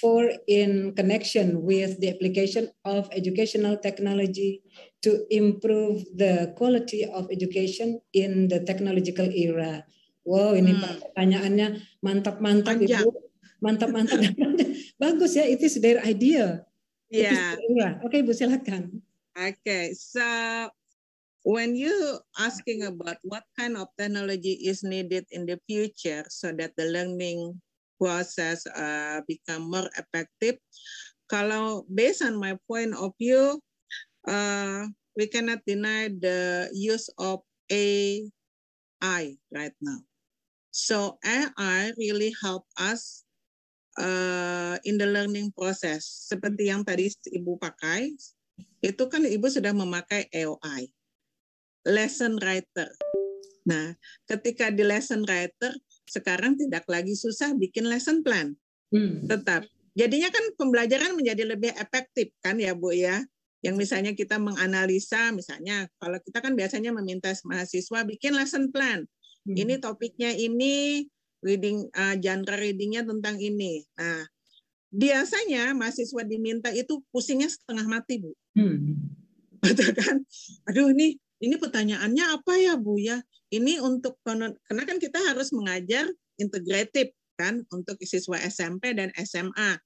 for in connection with the application of educational technology to improve the quality of education in the technological era. Wow, ini hmm. pertanyaannya mantap-mantap Ibu. Mantap-mantap. Bagus ya, itu is their idea. Oke, okay, Bu silakan. Oke, okay, so when you asking about what kind of technology is needed in the future so that the learning process uh, become more effective. Kalau based on my point of view, uh, we cannot deny the use of AI right now. So AI really help us uh, in the learning process. Seperti yang tadi ibu pakai, itu kan ibu sudah memakai AI, lesson writer. Nah, ketika di lesson writer, sekarang tidak lagi susah bikin lesson plan. Hmm. Tetap. Jadinya kan pembelajaran menjadi lebih efektif kan ya Bu ya. Yang misalnya kita menganalisa misalnya kalau kita kan biasanya meminta mahasiswa bikin lesson plan. Hmm. Ini topiknya ini, reading uh, genre readingnya tentang ini. Nah, biasanya mahasiswa diminta itu pusingnya setengah mati bu, hmm. kan? Aduh nih ini pertanyaannya apa ya Bu ya? Ini untuk karena kan kita harus mengajar integratif kan untuk siswa SMP dan SMA.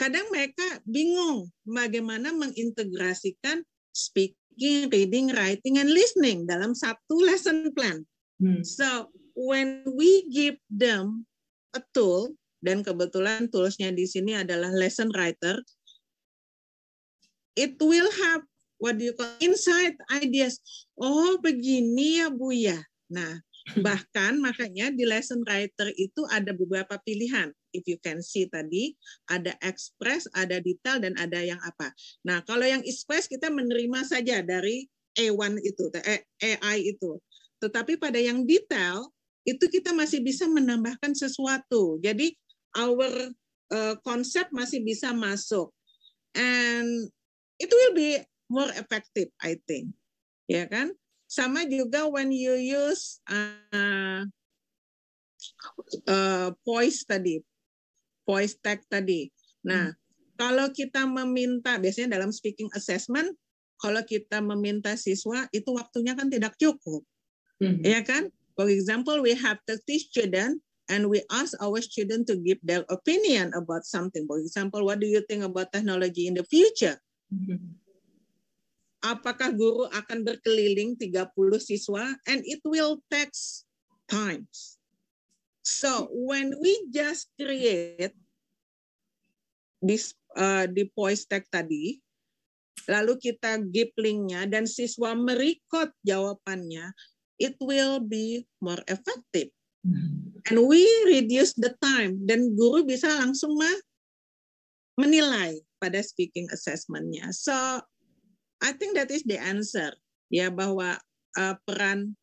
Kadang mereka bingung bagaimana mengintegrasikan speaking, reading, writing, and listening dalam satu lesson plan. Hmm. So when we give them a tool, dan kebetulan toolsnya di sini adalah lesson writer, it will have what do you call insight ideas. Oh, begini ya Bu ya. Nah, bahkan makanya di lesson writer itu ada beberapa pilihan. If you can see tadi, ada express, ada detail, dan ada yang apa. Nah, kalau yang express kita menerima saja dari A1 itu, eh, AI itu. Tetapi pada yang detail, itu kita masih bisa menambahkan sesuatu. Jadi, our uh, eh, konsep masih bisa masuk. And it will be more effective I think ya kan sama juga when you use uh, uh, voice tadi voice tag tadi nah hmm. kalau kita meminta biasanya dalam speaking assessment kalau kita meminta siswa itu waktunya kan tidak cukup hmm. ya kan for example we have 30 student and we ask our student to give their opinion about something for example what do you think about technology in the future hmm apakah guru akan berkeliling 30 siswa and it will take times. So when we just create this uh, di voice tag tadi, lalu kita give linknya dan siswa merecord jawabannya, it will be more effective. And we reduce the time dan guru bisa langsung menilai pada speaking assessmentnya. So I think that is the answer ya bahwa uh, peran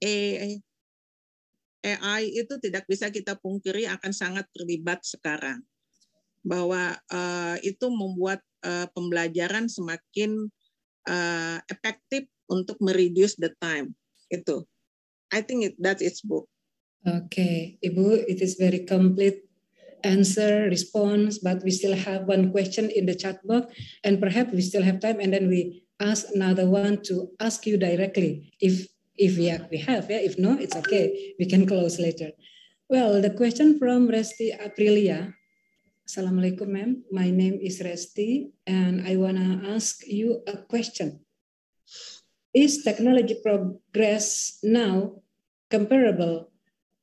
AI itu tidak bisa kita pungkiri akan sangat terlibat sekarang bahwa uh, itu membuat uh, pembelajaran semakin uh, efektif untuk mereduce the time itu I think it, that is book. Oke, okay. Ibu, it is very complete answer, response, but we still have one question in the chat box and perhaps we still have time and then we ask another one to ask you directly if if we have, we have yeah if no it's okay we can close later well the question from resti aprilia assalamualaikum ma'am my name is resti and i want to ask you a question is technology progress now comparable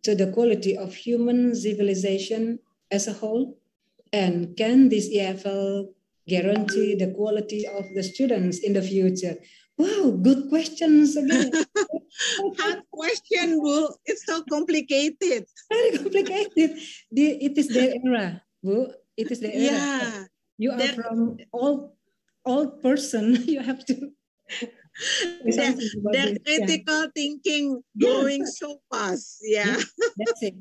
to the quality of human civilization as a whole? And can this EFL guarantee the quality of the students in the future? Wow, good questions again. Hard question, Bu. It's so complicated. Very complicated. it is their era, Bu. It is their era. Yeah. You are that, from old, old person. You have to. That, critical yeah. thinking going yeah. so fast. Yeah. That's it.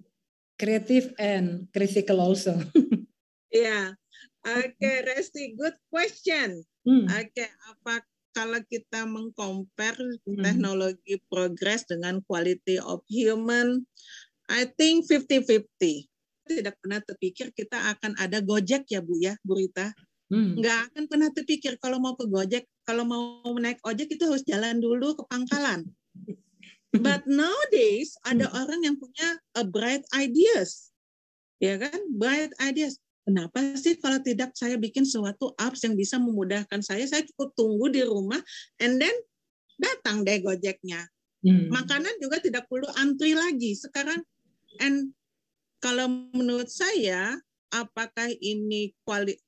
creative and critical also. yeah. Okay, Resti, good question. Hmm. Okay, apa kalau kita mengcompare hmm. teknologi progress dengan quality of human, I think 50-50. Tidak pernah terpikir kita akan ada Gojek ya Bu ya, Bu Rita. Hmm. Nggak akan pernah terpikir kalau mau ke Gojek, kalau mau naik ojek itu harus jalan dulu ke pangkalan. But nowadays ada hmm. orang yang punya a uh, bright ideas, ya kan? Bright ideas. Kenapa sih kalau tidak saya bikin suatu apps yang bisa memudahkan saya? Saya cukup tunggu di rumah, and then datang deh gojeknya. Hmm. Makanan juga tidak perlu antri lagi sekarang. And kalau menurut saya, apakah ini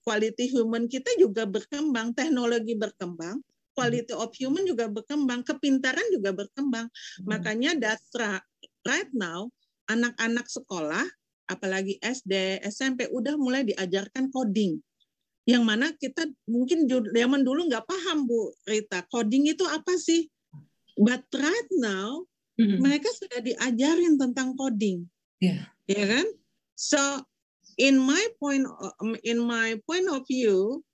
quality human kita juga berkembang, teknologi berkembang, quality of human juga berkembang, kepintaran juga berkembang. Hmm. Makanya datra right now anak-anak sekolah apalagi SD, SMP udah mulai diajarkan coding. Yang mana kita mungkin zaman dulu nggak paham Bu Rita, coding itu apa sih? But right now hmm. mereka sudah diajarin tentang coding. Yeah. Ya kan? So in my point in my point of view,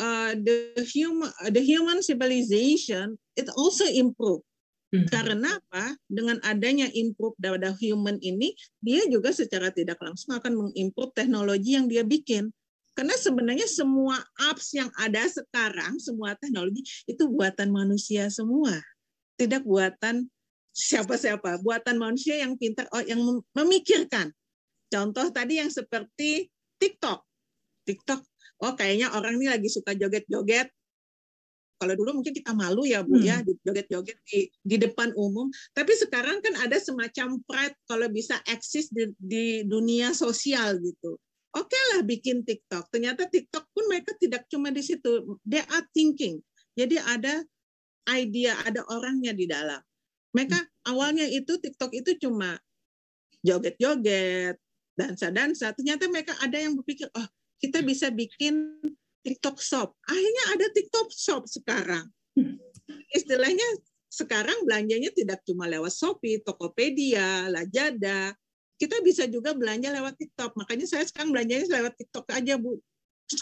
Uh, the human uh, the human civilization it also improve. hmm. karena apa dengan adanya improve daripada human ini dia juga secara tidak langsung akan mengimprove teknologi yang dia bikin karena sebenarnya semua apps yang ada sekarang semua teknologi itu buatan manusia semua tidak buatan siapa-siapa buatan manusia yang pintar oh yang memikirkan contoh tadi yang seperti TikTok TikTok oh kayaknya orang ini lagi suka joget-joget kalau dulu mungkin kita malu ya bu ya, hmm. ya joget-joget di di depan umum tapi sekarang kan ada semacam pride kalau bisa eksis di, di dunia sosial gitu oke okay lah bikin TikTok ternyata TikTok pun mereka tidak cuma di situ they are thinking jadi ada idea ada orangnya di dalam mereka hmm. awalnya itu TikTok itu cuma joget-joget dansa-dansa ternyata mereka ada yang berpikir oh kita hmm. bisa bikin TikTok shop. Akhirnya ada TikTok shop sekarang. Hmm. Istilahnya sekarang belanjanya tidak cuma lewat Shopee, Tokopedia, Lazada. Kita bisa juga belanja lewat TikTok. Makanya saya sekarang belanjanya lewat TikTok aja, Bu. Hmm.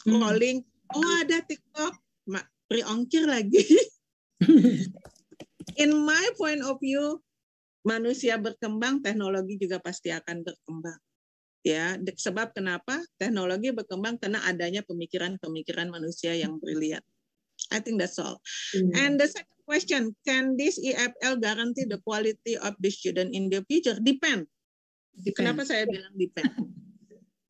Scrolling. Oh, ada TikTok. ongkir lagi. In my point of view, manusia berkembang, teknologi juga pasti akan berkembang ya sebab kenapa teknologi berkembang karena adanya pemikiran-pemikiran manusia yang brilian I think that's all mm. and the second question can this EFL guarantee the quality of the student in the future depend, depend. kenapa saya bilang depend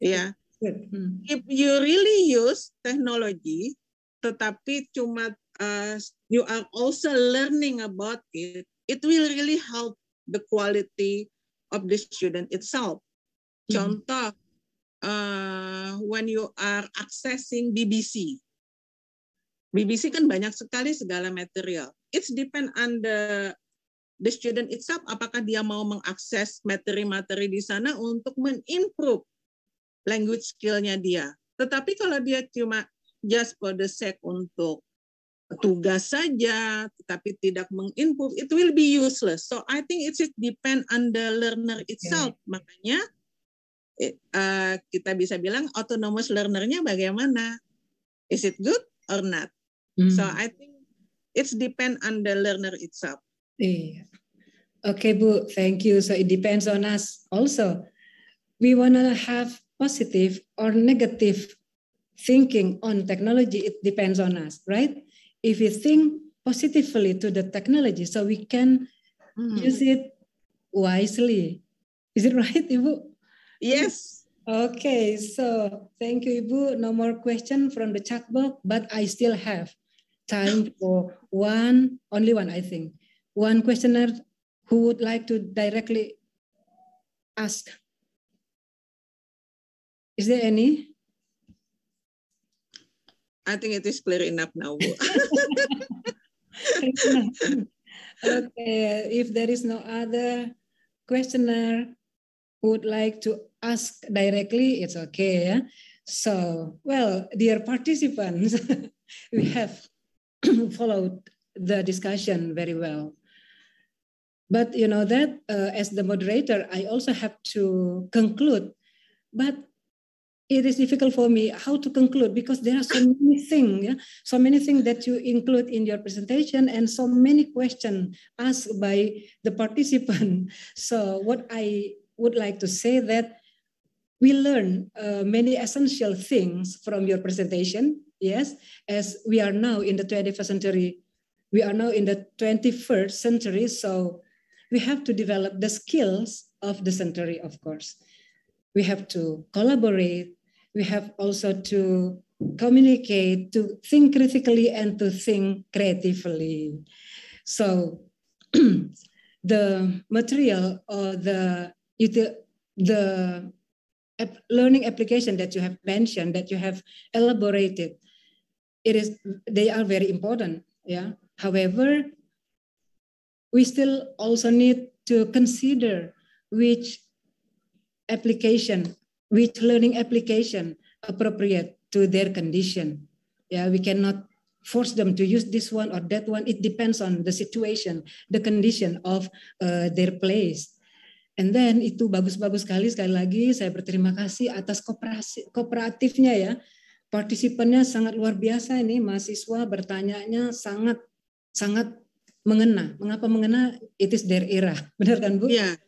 ya yeah. mm. if you really use technology tetapi cuma uh, you are also learning about it it will really help the quality of the student itself Contoh, uh, when you are accessing BBC, BBC kan banyak sekali segala material. It's depend on the the student itself apakah dia mau mengakses materi-materi di sana untuk menimprove language skillnya dia. Tetapi kalau dia cuma just for the sake untuk tugas saja, tetapi tidak mengimprove, it will be useless. So I think it depend on the learner itself. Okay. Makanya Eh, kita bisa bilang autonomous learner-nya bagaimana? Is it good or not? Hmm. So I think it's depend on the learner itself. Iya. Oke okay, Bu, thank you. So it depends on us also. We wanna have positive or negative thinking on technology. It depends on us, right? If we think positively to the technology, so we can mm. use it wisely. Is it right, Ibu? Yes. Okay, so thank you, Ibu. No more question from the chat box, but I still have time for one, only one, I think. One questioner who would like to directly ask. Is there any? I think it is clear enough now. okay, if there is no other questioner who would like to ask directly, it's okay. Yeah? So, well, dear participants, we have followed the discussion very well. But you know that uh, as the moderator, I also have to conclude. But it is difficult for me how to conclude because there are so many things, yeah? so many things that you include in your presentation and so many questions asked by the participant. So what I would like to say that we learn uh, many essential things from your presentation. Yes, as we are now in the 21st century, we are now in the 21st century, so we have to develop the skills of the century, of course. We have to collaborate. We have also to communicate, to think critically, and to think creatively. So the material or the, the learning application that you have mentioned, that you have elaborated, it is they are very important. Yeah. However, we still also need to consider which application, which learning application appropriate to their condition. Yeah, we cannot force them to use this one or that one. It depends on the situation, the condition of uh, their place. And then itu bagus-bagus sekali sekali lagi saya berterima kasih atas kooperasi kooperatifnya ya. Partisipannya sangat luar biasa ini mahasiswa bertanyanya sangat sangat mengena. Mengapa mengena? It is their era. Benar kan, Bu? Yeah.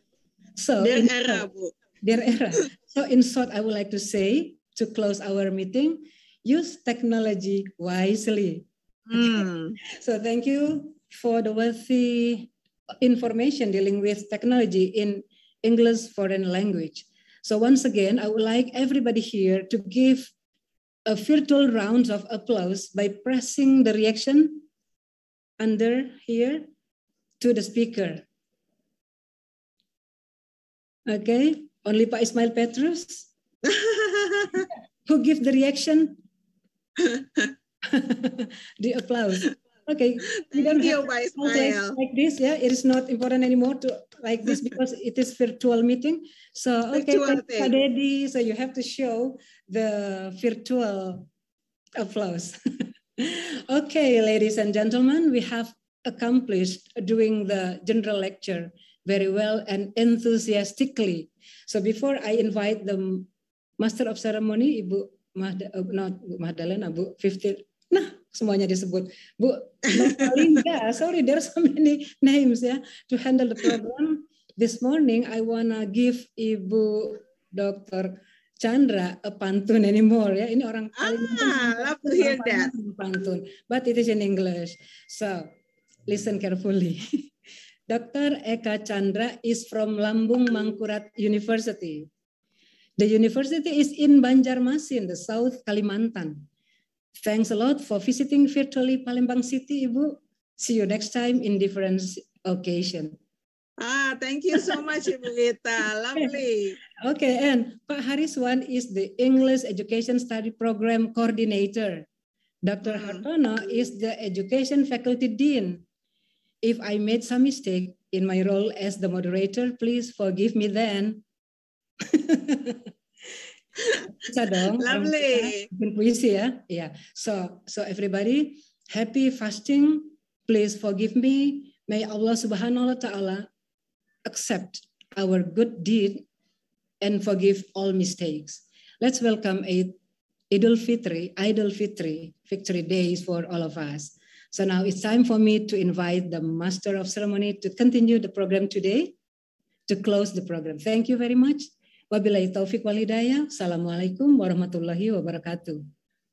So, their era, Bu. Their era. So in short I would like to say to close our meeting, use technology wisely. Mm. so thank you for the worthy information dealing with technology in English foreign language. So once again, I would like everybody here to give a virtual round of applause by pressing the reaction under here to the speaker. Okay, only Pak Ismail Petrus. Who give the reaction? the applause okay you don't you have like this yeah it is not important anymore to like this because it is virtual meeting so okay Kadedi, so you have to show the virtual applause okay ladies and gentlemen we have accomplished doing the general lecture very well and enthusiastically so before i invite the master of ceremony ibu Mahda, uh, not Magdalena, Bu Fifteen. semuanya disebut. Bu, Linda, sorry, there are so many names ya. To handle the program this morning, I wanna give Ibu Dr. Chandra a pantun anymore ya. Ini orang ah, love to hear that. Pantun, but it is in English. So listen carefully. Dr. Eka Chandra is from Lambung Mangkurat University. The university is in Banjarmasin, the South Kalimantan. Thanks a lot for visiting virtually Palembang City, Ibu. See you next time in different occasion. Ah, thank you so much, Ibu Lita. Lovely. Okay, and Pak Hariswan is the English Education Study Program Coordinator. Dr. Mm-hmm. Hartono is the Education Faculty Dean. If I made some mistake in my role as the moderator, please forgive me then. Bisa dong. Lovely. Bikin puisi ya. So so everybody happy fasting. Please forgive me. May Allah Subhanahu wa taala accept our good deed and forgive all mistakes. Let's welcome a Idul Fitri, Idul Fitri, Victory Days for all of us. So now it's time for me to invite the Master of Ceremony to continue the program today, to close the program. Thank you very much. Wabillahi taufik wal hidayah. Assalamualaikum warahmatullahi wabarakatuh.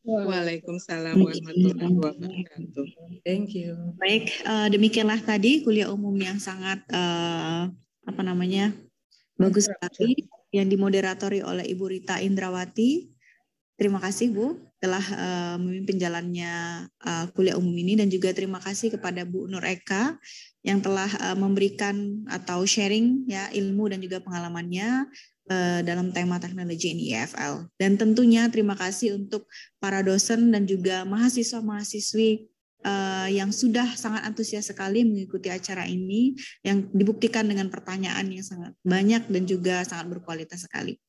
Waalaikumsalam warahmatullahi wabarakatuh. Thank you. Baik, uh, demikianlah tadi kuliah umum yang sangat uh, apa namanya? bagus sekali yang dimoderatori oleh Ibu Rita Indrawati. Terima kasih Bu telah uh, memimpin jalannya uh, kuliah umum ini dan juga terima kasih kepada Bu Nur Eka yang telah uh, memberikan atau sharing ya ilmu dan juga pengalamannya Eh, dalam tema teknologi ini IFL. Ya, dan tentunya terima kasih untuk para dosen dan juga mahasiswa-mahasiswi uh, yang sudah sangat antusias sekali mengikuti acara ini yang dibuktikan dengan pertanyaan yang sangat banyak dan juga sangat berkualitas sekali.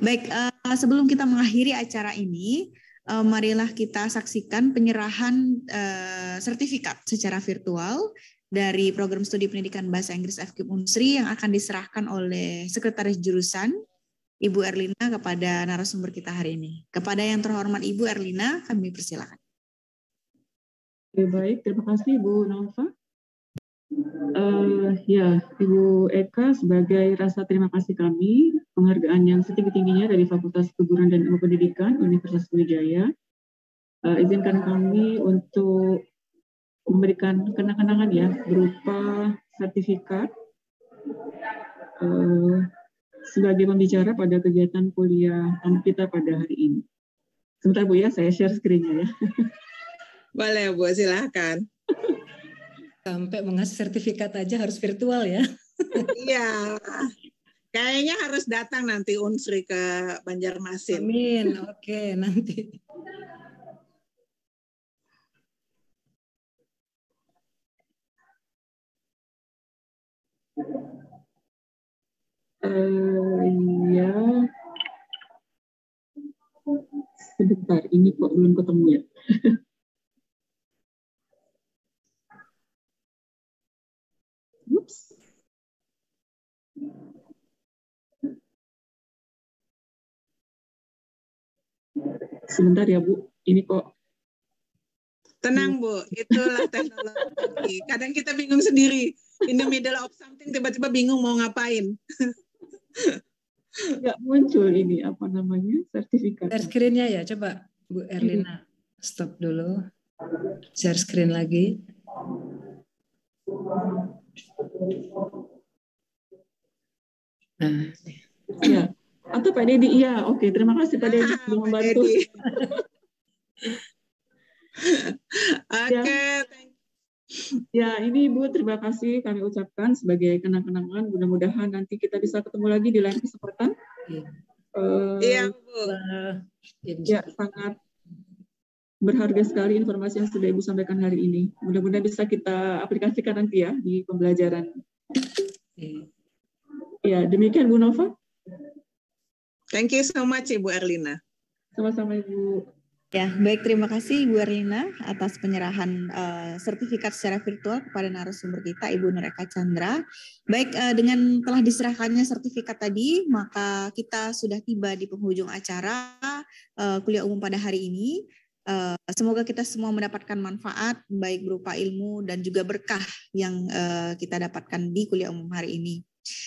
Baik, uh, sebelum kita mengakhiri acara ini, uh, marilah kita saksikan penyerahan uh, sertifikat secara virtual dari program studi pendidikan bahasa Inggris FKIP Unsri yang akan diserahkan oleh sekretaris jurusan Ibu Erlina kepada narasumber kita hari ini. Kepada yang terhormat Ibu Erlina, kami persilakan. Ya, baik, terima kasih Ibu Nova. Uh, eh, ya, Ibu Eka sebagai rasa terima kasih kami, penghargaan yang setinggi-tingginya dari Fakultas Keguruan dan Ilmu Pendidikan Universitas Wijaya. Uh, eh, izinkan kami untuk memberikan kenang-kenangan ya berupa sertifikat eh, sebagai pembicara pada kegiatan kuliah kita pada hari ini. Sebentar Bu ya, saya share screen-nya ya. Boleh Bu, silahkan. Sampai mengasih sertifikat aja harus virtual ya. Iya. Kayaknya harus datang nanti Unsri ke Banjarmasin. Amin. Oke, nanti. Uh, ya. Sebentar, ini kok belum ketemu ya. Oops. Sebentar ya Bu, ini kok Tenang Bu, itulah teknologi. Kadang kita bingung sendiri. In the middle of something, tiba-tiba bingung mau ngapain. nggak muncul ini apa namanya sertifikat share screennya ya coba Bu Erlina stop dulu share screen lagi nah ya atau Pak Dedi iya oke terima kasih Pak Dedi ah, sudah membantu oke okay, thank Ya, ini Ibu terima kasih kami ucapkan sebagai kenang-kenangan. Mudah-mudahan nanti kita bisa ketemu lagi di lain kesempatan. Iya, uh, Bu. ya, sangat berharga sekali informasi yang sudah Ibu sampaikan hari ini. Mudah-mudahan bisa kita aplikasikan nanti ya di pembelajaran. Iya. Ya, demikian Bu Nova. Thank you so much Ibu Erlina. Sama-sama Ibu. Ya, baik terima kasih Bu Erlina atas penyerahan uh, sertifikat secara virtual kepada narasumber kita Ibu Nur Chandra. Baik, uh, dengan telah diserahkannya sertifikat tadi, maka kita sudah tiba di penghujung acara uh, kuliah umum pada hari ini. Uh, semoga kita semua mendapatkan manfaat baik berupa ilmu dan juga berkah yang uh, kita dapatkan di kuliah umum hari ini.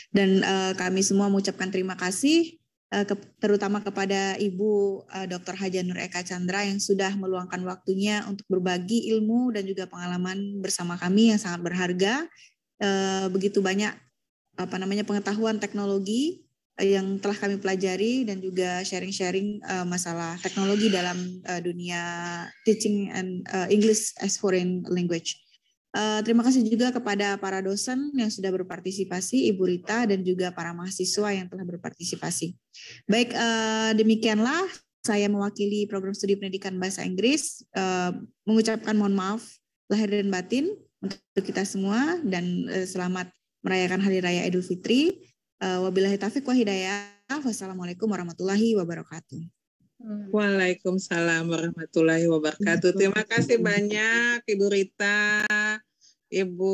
Dan uh, kami semua mengucapkan terima kasih Eh, terutama kepada Ibu eh, Dr. Haja Nur Eka Chandra yang sudah meluangkan waktunya untuk berbagi ilmu dan juga pengalaman bersama kami yang sangat berharga. Eh, begitu banyak apa namanya pengetahuan teknologi yang telah kami pelajari dan juga sharing-sharing masalah teknologi dalam dunia teaching and English as foreign language. Uh, terima kasih juga kepada para dosen yang sudah berpartisipasi, Ibu Rita, dan juga para mahasiswa yang telah berpartisipasi. Baik, uh, demikianlah saya mewakili program studi pendidikan bahasa Inggris, uh, mengucapkan mohon maaf lahir dan batin untuk kita semua, dan uh, selamat merayakan Hari Raya Idul Fitri. Uh, wabillahi taufiq wa hidayah. Wassalamualaikum warahmatullahi wabarakatuh. Waalaikumsalam warahmatullahi wabarakatuh. Terima kasih banyak Ibu Rita. Ibu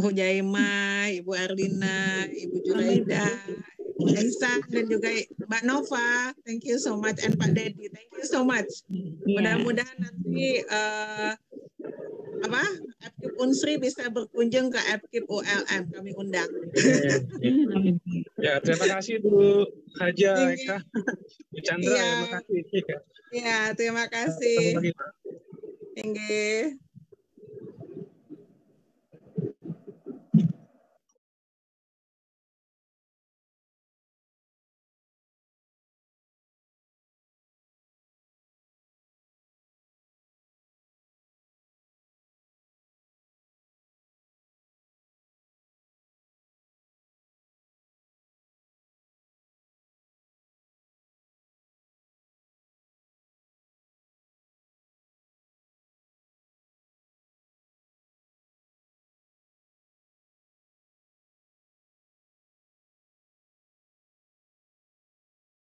Hujaima, Ibu Arlina, Ibu Juraida, Ibu dan juga Mbak Nova. Thank you so much. And Pak Dedi, thank you so much. Iya. Mudah-mudahan nanti uh, apa FKIP Unsri bisa berkunjung ke FKIP ULM kami undang. Iya. Ya, terima kasih Bu Haja iya. Eka. Bu Chandra ya. terima kasih. Ya, terima kasih.